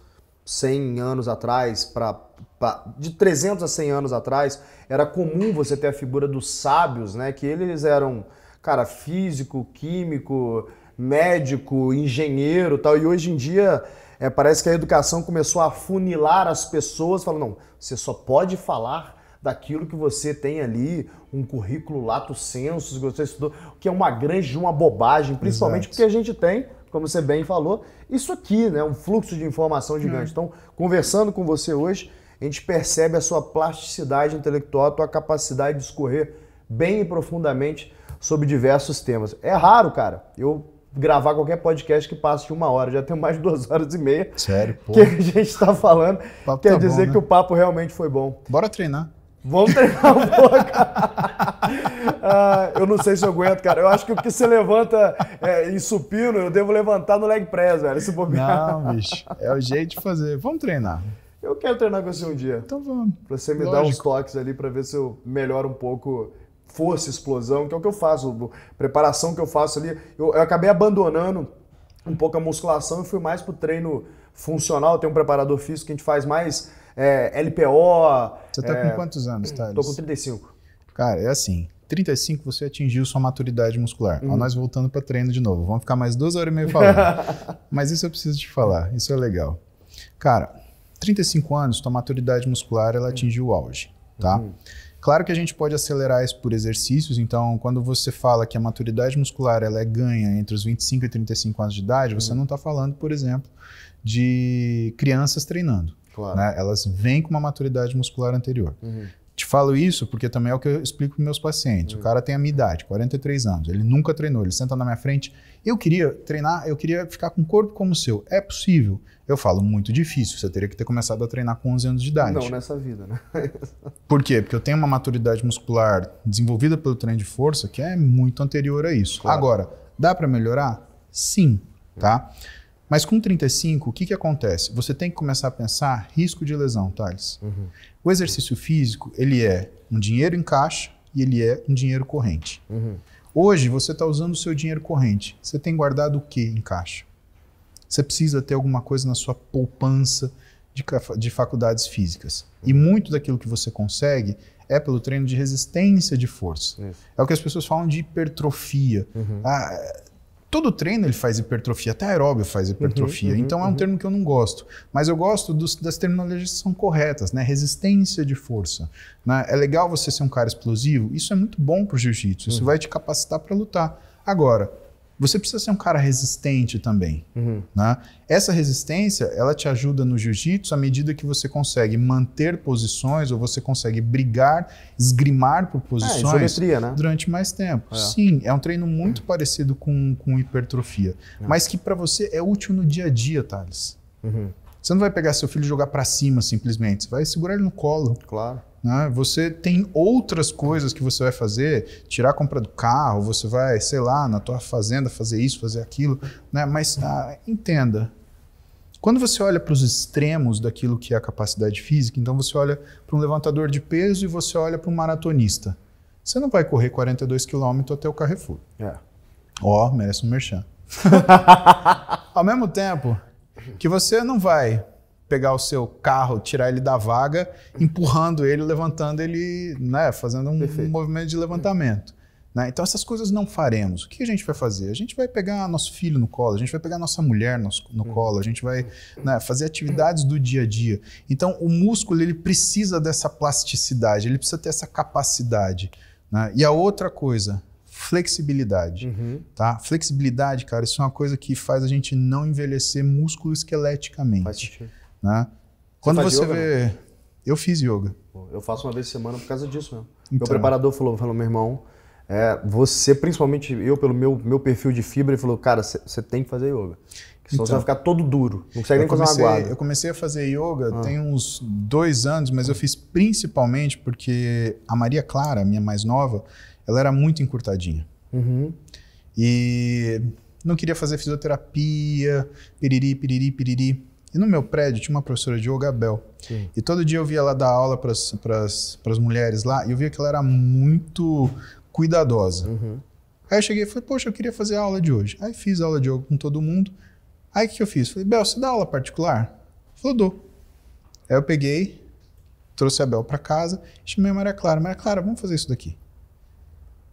100 anos atrás, pra, pra, de 300 a 100 anos atrás, era comum você ter a figura dos sábios, né? Que eles eram, cara, físico, químico, médico, engenheiro tal. E hoje em dia é, parece que a educação começou a funilar as pessoas, falando, não, você só pode falar daquilo que você tem ali, um currículo lato sensus que você estudou, que é uma grande uma bobagem, principalmente Exato. porque a gente tem, como você bem falou, isso aqui, né, um fluxo de informação gigante. Hum. Então, conversando com você hoje, a gente percebe a sua plasticidade intelectual, a tua capacidade de escorrer bem e profundamente sobre diversos temas. É raro, cara. Eu gravar qualquer podcast que passe de uma hora. Já tem mais de duas horas e meia. Sério, pô. Que a gente está falando. Tá Quer tá dizer bom, né? que o papo realmente foi bom. Bora treinar. Vamos treinar um pouco. ah, eu não sei se eu aguento, cara. Eu acho que o que você levanta é, em supino, eu devo levantar no leg press, velho. esse bobinho. Não, bicho. É o jeito de fazer. Vamos treinar. Eu quero treinar com você um dia. Então vamos. Pra você me Lógico. dar uns toques ali pra ver se eu melhoro um pouco força, explosão, que então, é o que eu faço, preparação que eu faço ali. Eu, eu acabei abandonando um pouco a musculação e fui mais pro treino funcional. Tem um preparador físico que a gente faz mais é, LPO. Você tá é... com quantos anos, Thales? Tô com 35. Cara, é assim. 35 você atingiu sua maturidade muscular. Uhum. Ó, nós voltando para treino de novo. Vamos ficar mais duas horas e meia falando. Mas isso eu preciso te falar. Isso é legal. Cara, 35 anos, tua maturidade muscular ela uhum. atingiu o auge, tá? Uhum. Claro que a gente pode acelerar isso por exercícios, então quando você fala que a maturidade muscular ela é ganha entre os 25 e 35 anos de idade, uhum. você não está falando, por exemplo, de crianças treinando. Claro. Né? Elas vêm com uma maturidade muscular anterior. Uhum. Te falo isso porque também é o que eu explico para meus pacientes. Uhum. O cara tem a minha idade, 43 anos, ele nunca treinou, ele senta na minha frente eu queria treinar, eu queria ficar com um corpo como o seu. É possível. Eu falo, muito difícil. Você teria que ter começado a treinar com 11 anos de idade. Não, nessa vida, né? Por quê? Porque eu tenho uma maturidade muscular desenvolvida pelo treino de força que é muito anterior a isso. Claro. Agora, dá para melhorar? Sim, tá? Mas com 35, o que, que acontece? Você tem que começar a pensar risco de lesão, Thales. Uhum. O exercício físico, ele é um dinheiro em caixa e ele é um dinheiro corrente. Uhum. Hoje você está usando o seu dinheiro corrente. Você tem guardado o que em caixa? Você precisa ter alguma coisa na sua poupança de, de faculdades físicas. E uhum. muito daquilo que você consegue é pelo treino de resistência de força. Isso. É o que as pessoas falam de hipertrofia. Uhum. Ah, Todo treino ele faz hipertrofia, até aeróbio faz uhum, hipertrofia, uhum, então é um uhum. termo que eu não gosto. Mas eu gosto dos, das terminologias que são corretas, né? Resistência de força. Né? É legal você ser um cara explosivo, isso é muito bom para o jiu-jitsu, isso uhum. vai te capacitar para lutar. Agora, você precisa ser um cara resistente também. Uhum. Né? Essa resistência, ela te ajuda no jiu-jitsu à medida que você consegue manter posições ou você consegue brigar, esgrimar por é, posições é, né? durante mais tempo. É. Sim, é um treino muito uhum. parecido com, com hipertrofia, uhum. mas que para você é útil no dia a dia, Thales. Uhum. Você não vai pegar seu filho e jogar para cima simplesmente, você vai segurar ele no colo. Claro. Né? Você tem outras coisas que você vai fazer, tirar a compra do carro, você vai, sei lá, na tua fazenda fazer isso, fazer aquilo, né? mas ah, entenda. Quando você olha para os extremos daquilo que é a capacidade física, então você olha para um levantador de peso e você olha para um maratonista. Você não vai correr 42 quilômetros até o Carrefour. É. Ó, é. oh, merece um merchan. Ao mesmo tempo que você não vai pegar o seu carro, tirar ele da vaga, empurrando ele, levantando ele, né, fazendo um movimento de levantamento. Né? Então, essas coisas não faremos. O que a gente vai fazer? A gente vai pegar nosso filho no colo, a gente vai pegar nossa mulher no, no uhum. colo, a gente vai né, fazer atividades do dia a dia. Então, o músculo ele precisa dessa plasticidade, ele precisa ter essa capacidade. Né? E a outra coisa, flexibilidade. Uhum. Tá? Flexibilidade, cara, isso é uma coisa que faz a gente não envelhecer músculo esqueleticamente. Né? Quando você, yoga, vê. Eu fiz yoga. Eu faço uma vez por semana por causa disso mesmo. Então. Meu preparador falou, falou, meu irmão, é, você, principalmente eu, pelo meu, meu perfil de fibra, ele falou, cara, você tem que fazer yoga. Senão então, você vai ficar todo duro, não consegue nem comecei, fazer uma guarda. Eu comecei a fazer yoga ah. tem uns dois anos, mas eu fiz principalmente porque a Maria Clara, minha mais nova, ela era muito encurtadinha. Uhum. E não queria fazer fisioterapia, piriri, piriri, piriri. E no meu prédio tinha uma professora de yoga Bel. Sim. E todo dia eu via ela dar aula para as mulheres lá e eu via que ela era muito cuidadosa. Uhum. Aí eu cheguei e falei, poxa, eu queria fazer a aula de hoje. Aí fiz aula de yoga com todo mundo. Aí o que, eu fiz? Falei, Bel, você dá aula particular? Falou, dou. Aí eu peguei, trouxe a Bel para casa, chamei a Maria Clara. Maria Clara, vamos fazer isso daqui.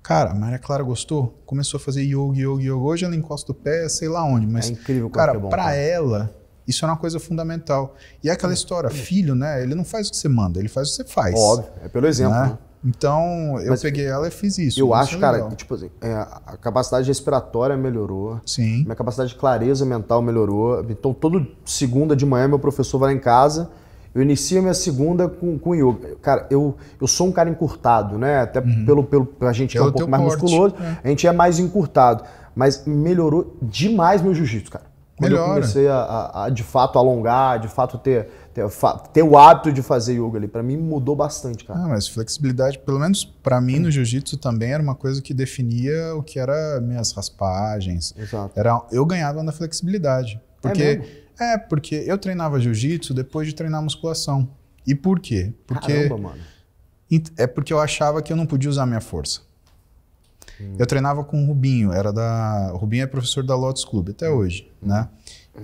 Cara, a Maria Clara gostou, começou a fazer yoga, yoga, yoga. Hoje ela encosta o pé, sei lá onde, mas. É incrível cara, é bom, pra cara. ela isso é uma coisa fundamental. E é aquela hum. história, hum. filho, né? Ele não faz o que você manda, ele faz o que você faz. Óbvio, é pelo exemplo. Né? Né? Então, eu Mas, peguei ela e fiz isso. Eu é acho, cara, que tipo assim, é, a capacidade respiratória melhorou. Sim. Minha capacidade de clareza mental melhorou. Então, todo segunda de manhã, meu professor vai lá em casa. Eu inicio a minha segunda com, com yoga. Cara, eu, eu sou um cara encurtado, né? Até uhum. pelo, pelo, a gente que é um pouco mais corte, musculoso, é. a gente é mais encurtado. Mas melhorou demais meu jiu-jitsu, cara. Quando Melhora. eu comecei a, a, a, de fato alongar, de fato ter, ter, ter o hábito de fazer yoga ali, para mim mudou bastante, cara. Ah, mas flexibilidade, pelo menos para mim no jiu-jitsu também era uma coisa que definia o que era minhas raspagens. Exato. Era, eu ganhava na flexibilidade. É porque, é, é porque eu treinava jiu-jitsu depois de treinar musculação. E por quê? Porque Caramba, mano. É porque eu achava que eu não podia usar minha força. Hum. Eu treinava com o Rubinho, era da. O Rubinho é professor da Lotus Club até hoje, né?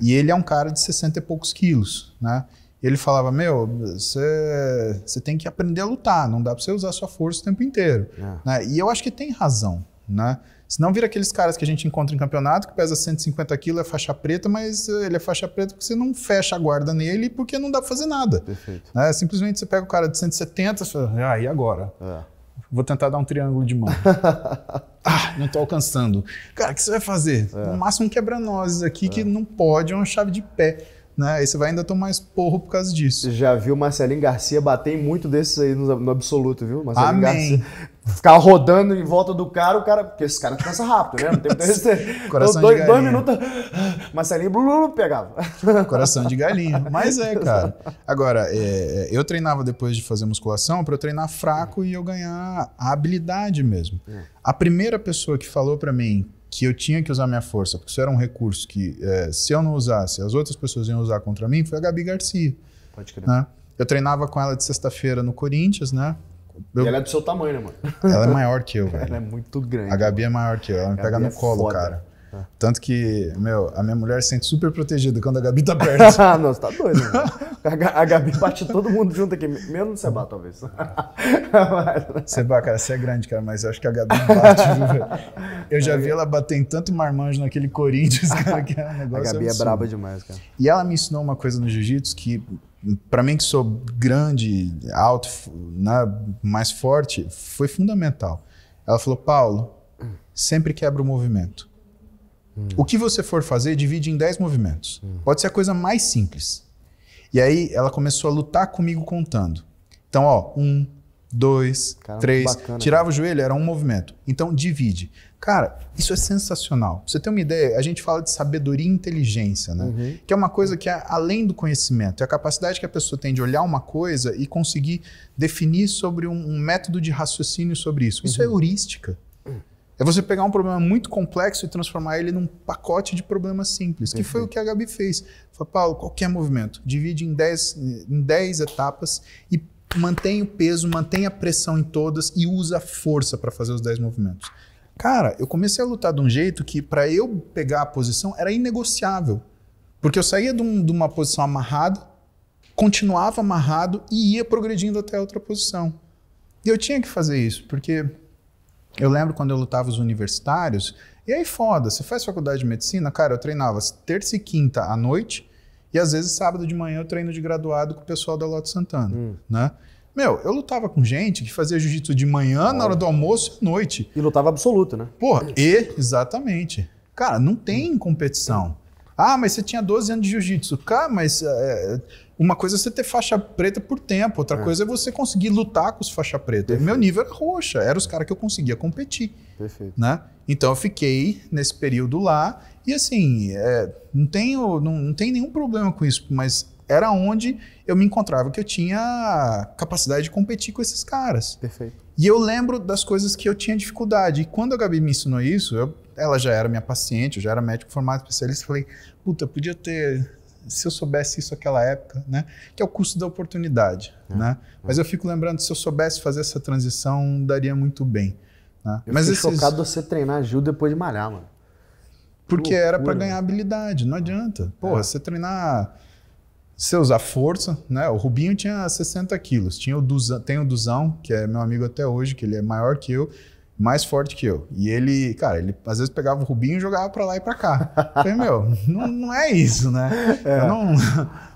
E ele é um cara de 60 e poucos quilos, né? ele falava: Meu, você tem que aprender a lutar, não dá para você usar sua força o tempo inteiro. É. Né? E eu acho que tem razão. Né? não vira aqueles caras que a gente encontra em campeonato que pesa 150 quilos, é faixa preta, mas eh, ele é faixa preta porque você não fecha a guarda nele porque não dá pra fazer nada. Perfeito. Né? Simplesmente você pega o cara de 170 e fala, ah, e agora? É. Vou tentar dar um triângulo de mão. ah, não estou alcançando. Cara, o que você vai fazer? É. No máximo um quebra-nozes aqui é. que não pode, é uma chave de pé né? Aí você vai ainda tomar porro por causa disso. Já viu Marcelinho Garcia bater muito desses aí no, no absoluto, viu? Marcelinho Amém. Garcia. Ficar rodando em volta do cara, o cara. Porque esse cara cansa rápido, né? Não tem tempo de Coração então, dois, de dois minutos. Marcelinho blu, blu, pegava. Coração de galinha. Mas é, cara. Agora, é, é eu treinava depois de fazer musculação para eu treinar fraco e eu ganhar a habilidade mesmo. É. A primeira pessoa que falou para mim que eu tinha que usar minha força, porque isso era um recurso que, é, se eu não usasse, as outras pessoas iam usar contra mim, foi a Gabi Garcia. Pode crer. Né? Eu treinava com ela de sexta-feira no Corinthians, né? Eu... ela é do seu tamanho, né, mano? Ela é maior que eu, velho. Ela é muito grande. A Gabi mano. é maior que eu. Ela me pega no é colo, foda. cara. Ah. Tanto que, meu, a minha mulher se sente super protegida quando a Gabi tá perto. Ah, não, você tá doido, mano. A Gabi bate todo mundo junto aqui, menos o Seba, talvez. Seba, cara, você é grande, cara, mas eu acho que a Gabi bate, viu, Eu já vi ela bater em tanto marmanjo naquele Corinthians, cara, que é um negócio A Gabi é absurdo. é braba demais, cara. E ela me ensinou uma coisa no jiu-jitsu que para mim que sou grande, alto, né, mais forte, foi fundamental. Ela falou: Paulo, hum. sempre quebra o movimento. Hum. O que você for fazer, divide em 10 movimentos. Hum. Pode ser a coisa mais simples. E aí ela começou a lutar comigo contando. Então, ó, um, dois, Caramba, três. Bacana, tirava cara. o joelho, era um movimento. Então, divide. Cara, isso é sensacional. Pra você ter uma ideia, a gente fala de sabedoria e inteligência, né? Uhum. Que é uma coisa que é além do conhecimento, é a capacidade que a pessoa tem de olhar uma coisa e conseguir definir sobre um, um método de raciocínio sobre isso. Isso é uhum. heurística. É você pegar um problema muito complexo e transformar ele num pacote de problemas simples, Perfeito. que foi o que a Gabi fez. Fala, Paulo, qualquer movimento, divide em 10 em dez etapas e mantém o peso, mantém a pressão em todas e usa a força para fazer os 10 movimentos. Cara, eu comecei a lutar de um jeito que para eu pegar a posição era inegociável. Porque eu saía de, um, de uma posição amarrada, continuava amarrado e ia progredindo até outra posição. E eu tinha que fazer isso, porque eu lembro quando eu lutava os universitários, e aí foda, você faz faculdade de medicina, cara, eu treinava terça e quinta à noite, e às vezes sábado de manhã eu treino de graduado com o pessoal da Loto Santana, hum. né? Meu, eu lutava com gente que fazia jiu-jitsu de manhã, na hora do almoço e à noite. E lutava absoluto, né? Porra, e, exatamente. Cara, não tem competição. Ah, mas você tinha 12 anos de jiu-jitsu. Cara, mas é, é, uma coisa é você ter faixa preta por tempo, outra é. coisa é você conseguir lutar com os faixa preta. Perfeito. Meu nível era roxa, eram os caras que eu conseguia competir. Perfeito. Né? Então eu fiquei nesse período lá e assim, é, não, tenho, não, não tem nenhum problema com isso, mas era onde eu me encontrava, que eu tinha capacidade de competir com esses caras. Perfeito. E eu lembro das coisas que eu tinha dificuldade. E quando a Gabi me ensinou isso, eu ela já era minha paciente, eu já era médico formado especialista, falei, puta, podia ter se eu soubesse isso naquela época, né? Que é o custo da oportunidade, é, né? É. Mas eu fico lembrando, se eu soubesse fazer essa transição, daria muito bem. Né? Eu Mas fiquei esses... chocado você treinar judo depois de malhar, mano. Porque era para ganhar né? habilidade, não adianta. Porra, é. você treinar, você usar força, né? O Rubinho tinha 60 quilos, tinha o Duzão, tem o Duzão, que é meu amigo até hoje, que ele é maior que eu, mais forte que eu. E ele, cara, ele às vezes pegava o Rubinho e jogava para lá e para cá. Eu falei, meu, não, não é isso, né? É. Não...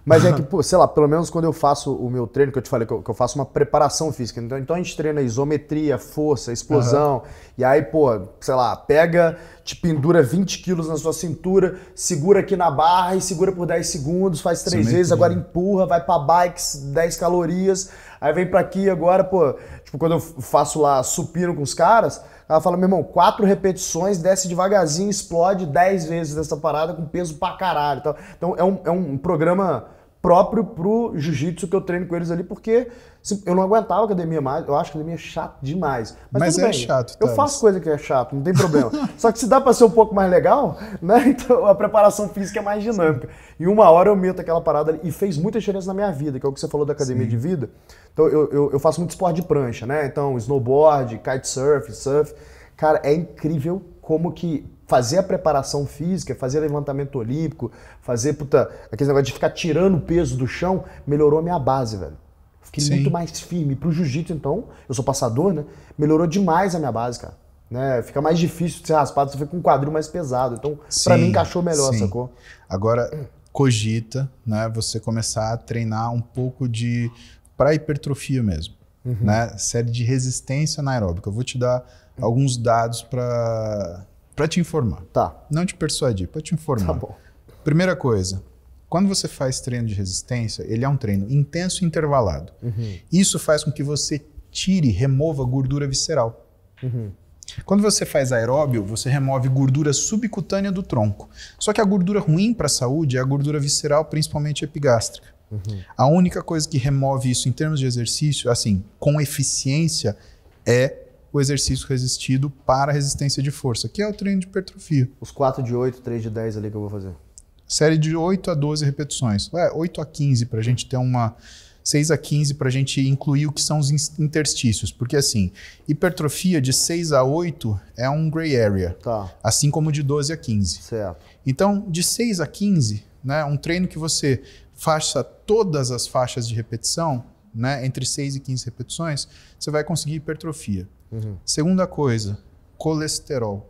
Mas é que, pô, sei lá, pelo menos quando eu faço o meu treino, que eu te falei, que eu, que eu faço uma preparação física. Então, então a gente treina isometria, força, explosão. Uhum. E aí, pô, sei lá, pega, te pendura 20 quilos na sua cintura, segura aqui na barra e segura por 10 segundos, faz três vezes, agora empurra, vai para bikes, 10 calorias. Aí vem para aqui agora, pô, Tipo, quando eu faço lá supino com os caras, ela fala, meu irmão, quatro repetições, desce devagarzinho, explode dez vezes dessa parada com peso pra caralho. Então é um, é um programa próprio pro jiu-jitsu que eu treino com eles ali, porque assim, eu não aguentava academia mais, eu acho academia chato demais. Mas, Mas é bem, chato. Eu faço coisa que é chato, não tem problema. Só que se dá para ser um pouco mais legal, né? Então a preparação física é mais dinâmica. Sim. E uma hora eu meto aquela parada ali, e fez muita diferença na minha vida, que é o que você falou da academia Sim. de vida. Então eu, eu, eu faço muito esporte de prancha, né? Então, snowboard, kitesurf, surf. Cara, é incrível como que fazer a preparação física, fazer levantamento olímpico, fazer, puta, aquele negócio de ficar tirando o peso do chão, melhorou a minha base, velho. Fiquei Sim. muito mais firme. Pro jiu-jitsu, então, eu sou passador, né? Melhorou demais a minha base, cara. Né? Fica mais difícil de ser raspado, você fica com um quadril mais pesado. Então, para mim, encaixou melhor, sim. sacou? Agora, cogita, né? Você começar a treinar um pouco de para hipertrofia mesmo, uhum. né? Série de resistência anaeróbica. Eu vou te dar alguns dados para para te informar. Tá. Não te persuadir, para te informar. Tá bom. Primeira coisa, quando você faz treino de resistência, ele é um treino intenso e intervalado. Uhum. Isso faz com que você tire, remova gordura visceral. Uhum. Quando você faz aeróbio, você remove gordura subcutânea do tronco. Só que a gordura ruim para a saúde é a gordura visceral, principalmente epigástrica. Uhum. A única coisa que remove isso em termos de exercício, assim, com eficiência, é o exercício resistido para resistência de força, que é o treino de hipertrofia. Os 4 de 8, 3 de 10 ali que eu vou fazer. Série de 8 a 12 repetições. Ué, 8 a 15 para a gente ter uma. 6 a 15 para a gente incluir o que são os interstícios. Porque, assim, hipertrofia de 6 a 8 é um gray area. Tá. Assim como de 12 a 15. Certo. Então, de 6 a 15, né? Um treino que você faça todas as faixas de repetição, né? Entre 6 e 15 repetições, você vai conseguir hipertrofia. Uhum. Segunda coisa, colesterol.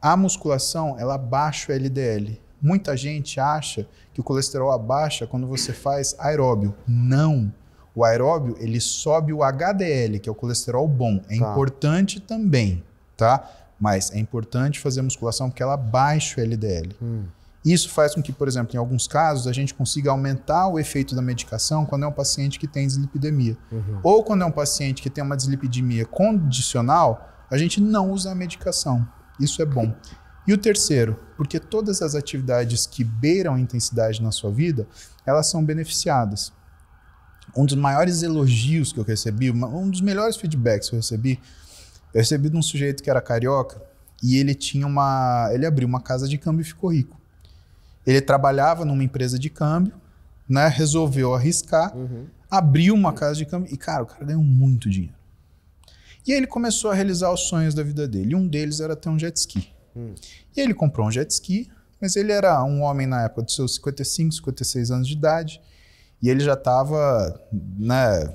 A musculação, ela baixa o LDL. Muita gente acha que o colesterol abaixa quando você faz aeróbio. Não. O aeróbio, ele sobe o HDL, que é o colesterol bom. É tá. importante também, tá? Mas é importante fazer musculação porque ela baixa o LDL. Hum. Isso faz com que, por exemplo, em alguns casos, a gente consiga aumentar o efeito da medicação quando é um paciente que tem dislipidemia. Uhum. Ou quando é um paciente que tem uma dislipidemia condicional, a gente não usa a medicação. Isso é bom. E o terceiro, porque todas as atividades que beiram a intensidade na sua vida, elas são beneficiadas. Um dos maiores elogios que eu recebi, um dos melhores feedbacks que eu recebi, eu recebi de um sujeito que era carioca e ele tinha uma, ele abriu uma casa de câmbio e ficou rico. Ele trabalhava numa empresa de câmbio, né? Resolveu arriscar, uhum. abriu uma casa de câmbio e, cara, o cara ganhou muito dinheiro. E aí ele começou a realizar os sonhos da vida dele. Um deles era ter um jet ski. Uhum. E ele comprou um jet ski, mas ele era um homem na época dos seus 55, 56 anos de idade, e ele já estava, né,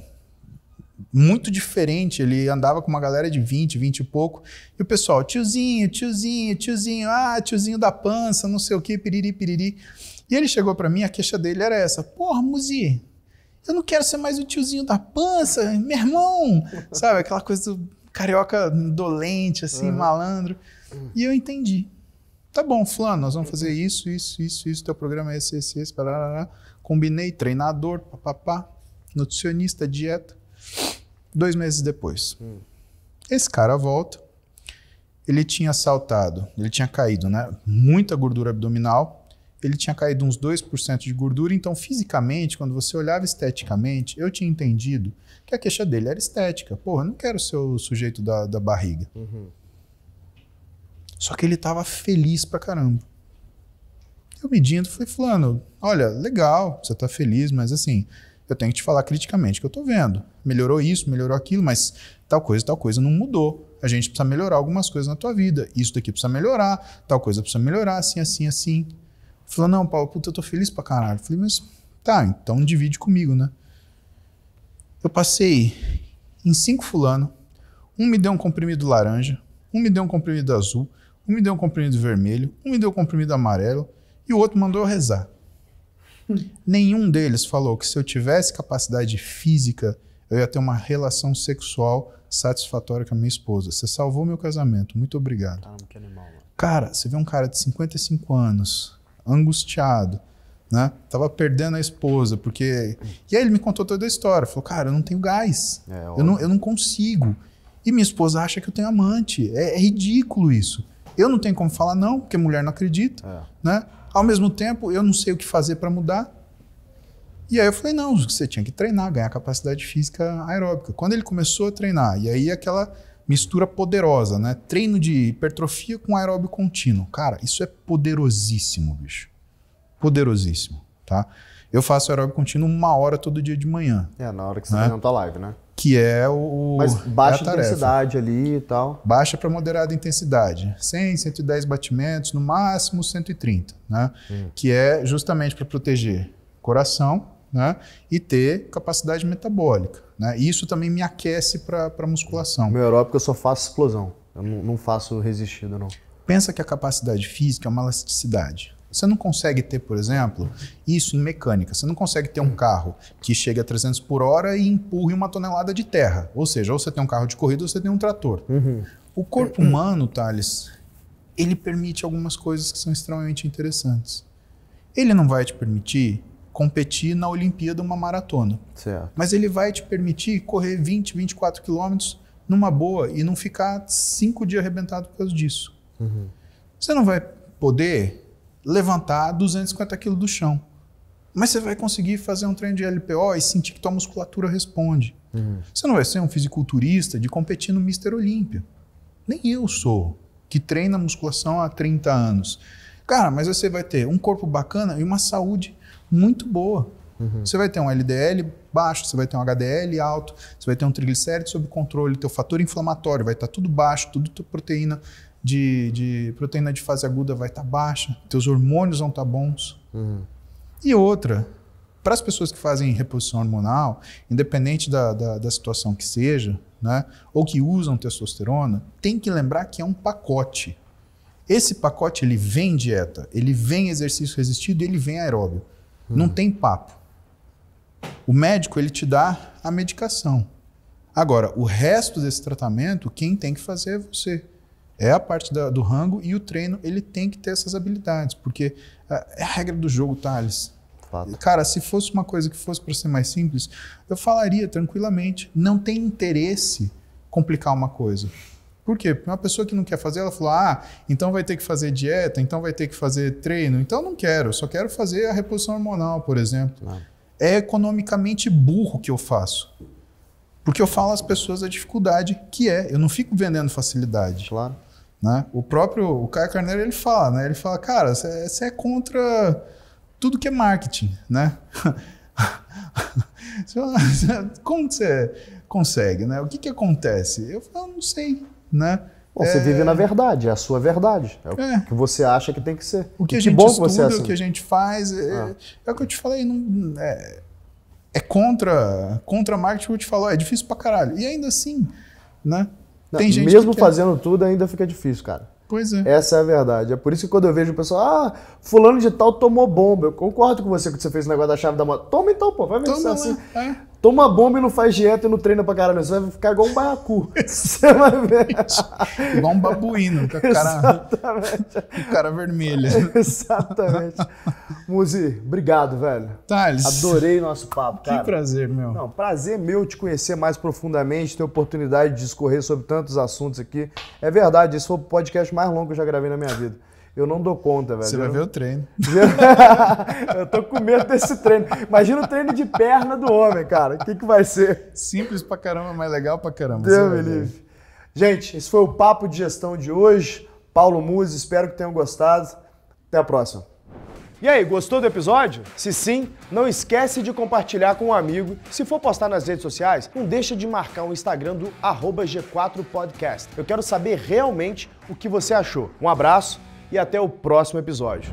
muito diferente. Ele andava com uma galera de 20, 20 e pouco, e o pessoal, tiozinho, tiozinho, tiozinho, ah, tiozinho da pança, não sei o que, piriri, piriri. E ele chegou para mim, a queixa dele era essa: porra, Muzi, eu não quero ser mais o tiozinho da pança, meu irmão, sabe? Aquela coisa do carioca dolente, assim, uhum. malandro. E eu entendi. Tá bom, Fulano, nós vamos fazer isso, isso, isso, isso. Teu programa é esse, esse, esse, parará. Combinei treinador, papapá, nutricionista, dieta. Dois meses depois, hum. esse cara volta. Ele tinha saltado, ele tinha caído, né? Muita gordura abdominal. Ele tinha caído uns 2% de gordura. Então, fisicamente, quando você olhava esteticamente, eu tinha entendido que a queixa dele era estética. Porra, eu não quero ser o sujeito da, da barriga. Uhum. Só que ele tava feliz pra caramba. Eu medindo, falei, fulano, olha, legal, você tá feliz, mas assim, eu tenho que te falar criticamente o que eu estou vendo. Melhorou isso, melhorou aquilo, mas tal coisa, tal coisa não mudou. A gente precisa melhorar algumas coisas na tua vida. Isso daqui precisa melhorar, tal coisa precisa melhorar, assim, assim, assim. Falou, não, Paulo, puta, eu tô feliz pra caralho. Falei, mas tá, então divide comigo, né? Eu passei em cinco fulano, um me deu um comprimido laranja, um me deu um comprimido azul, um me deu um comprimido vermelho, um me deu um comprimido amarelo e o outro mandou eu rezar. Nenhum deles falou que se eu tivesse capacidade física, eu ia ter uma relação sexual satisfatória com a minha esposa. Você salvou meu casamento, muito obrigado. Caramba, que animal. Mano. Cara, você vê um cara de 55 anos, angustiado, né? Tava perdendo a esposa, porque. E aí ele me contou toda a história. Falou, cara, eu não tenho gás. É, eu, não, eu não consigo. E minha esposa acha que eu tenho amante. É, é, ridículo isso. Eu não tenho como falar não, porque mulher não acredita, é. né? Ao mesmo tempo, eu não sei o que fazer para mudar. E aí eu falei, não, você tinha que treinar, ganhar capacidade física aeróbica. Quando ele começou a treinar, e aí aquela mistura poderosa, né? Treino de hipertrofia com aeróbio contínuo. Cara, isso é poderosíssimo, bicho. Poderosíssimo, tá? Eu faço aeróbio contínuo uma hora todo dia de manhã. É, na hora que você né? a live, né? que é o. Mas é baixa é intensidade ali e tal. Baixa para moderada intensidade. 100, 110 batimentos, no máximo 130, né? Hum. Que é justamente para proteger coração né? e ter capacidade metabólica. Né? Isso também me aquece para a musculação. Meu aeróbico eu só faço explosão, eu não, faço resistido não. Pensa que a capacidade física é uma elasticidade. Você não consegue ter, por exemplo, isso em mecânica. Você não consegue ter um carro que chegue a 300 por hora e empurre uma tonelada de terra. Ou seja, ou você tem um carro de corrida ou você tem um trator. Uhum. O corpo uhum. humano, Thales, ele permite algumas coisas que são extremamente interessantes. Ele não vai te permitir competir na Olimpíada uma maratona. Certo. Mas ele vai te permitir correr 20, 24 quilômetros numa boa e não ficar cinco dias arrebentado por causa disso. Uhum. Você não vai poder levantar 250 quilos do chão. Mas você vai conseguir fazer um treino de LPO e sentir que tua musculatura responde. Uhum. Você não vai ser um fisiculturista de competir no Mister Olímpia. Nem eu sou, que treina musculação há 30 anos. Cara, mas você vai ter um corpo bacana e uma saúde muito boa. Uhum. Você vai ter um LDL baixo, você vai ter um HDL alto, você vai ter um triglicérido sob controle, teu fator inflamatório vai estar tudo baixo, tudo tua proteína de, de proteína de fase aguda vai estar tá baixa, teus hormônios vão estar tá bons. Uhum. E outra, para as pessoas que fazem reposição hormonal, independente da, da, da, situação que seja, né, ou que usam testosterona, tem que lembrar que é um pacote. Esse pacote ele vem dieta, ele vem exercício resistido, ele vem aeróbio. Uhum. Não tem papo. O médico ele te dá a medicação. Agora, o resto desse tratamento, quem tem que fazer é você é a parte da, do rango e o treino ele tem que ter essas habilidades, porque ah, é a regra do jogo, Thales. Fato. Cara, se fosse uma coisa que fosse para ser mais simples, eu falaria tranquilamente. Não tem interesse complicar uma coisa. Por quê? Porque uma pessoa que não quer fazer, ela falou: ah, então vai ter que fazer dieta, então vai ter que fazer treino. Então não quero, eu só quero fazer a reposição hormonal, por exemplo. Não. É economicamente burro que eu faço. Porque eu falo às pessoas a dificuldade que é. Eu não fico vendendo facilidade. Claro. Né? O próprio o Caio Carneiro ele fala, né? Ele fala, cara, você é, é contra tudo que é marketing, né? Como você consegue, né? O que, que acontece? Eu falo, não sei, né? Bom, você é... vive na verdade, é a sua verdade. É o é. que você acha que tem que ser. O que, e a gente estuda, é assim. o que a gente faz. É, ah. é o que eu te falei, não, é, contra, contra marketing, eu te falo, é difícil pra caralho. E ainda assim, né? Não, tem gente mesmo que fazendo tudo ainda fica difícil, cara. Pois é. Essa é a verdade. É por isso que quando eu vejo o pessoal, ah, fulano de tal tomou bomba. Eu concordo com você que você fez o negócio da chave da moto. Toma então, pô, vai ver se é assim. É. Toma bomba e não faz dieta e não treina pra caralho. Você vai ficar igual um baiacu. Você vai ver. igual um babuíno, com a cara, Exatamente. cara vermelha. Exatamente. Muzi, obrigado, velho. Thales. Adorei nosso papo, cara. Que prazer, meu. Não, prazer meu te conhecer mais profundamente, ter oportunidade de discorrer sobre tantos assuntos aqui. É verdade, esse foi o podcast mais longo que eu já gravei na minha vida eu não dou conta, velho. Você vai ver o treino. eu tô com medo desse treino. Imagina o treino de perna do homem, cara. O que, que vai ser? Simples pra caramba, mas legal pra caramba. Deus me livre. Gente, esse foi o Papo de Gestão de hoje. Paulo Muse. espero que tenham gostado. Até a próxima. E aí, gostou do episódio? Se sim, não esquece de compartilhar com um amigo. Se for postar nas redes sociais, não deixa de marcar o Instagram do G4podcast. Eu quero saber realmente o que você achou. Um abraço e até o próximo episódio.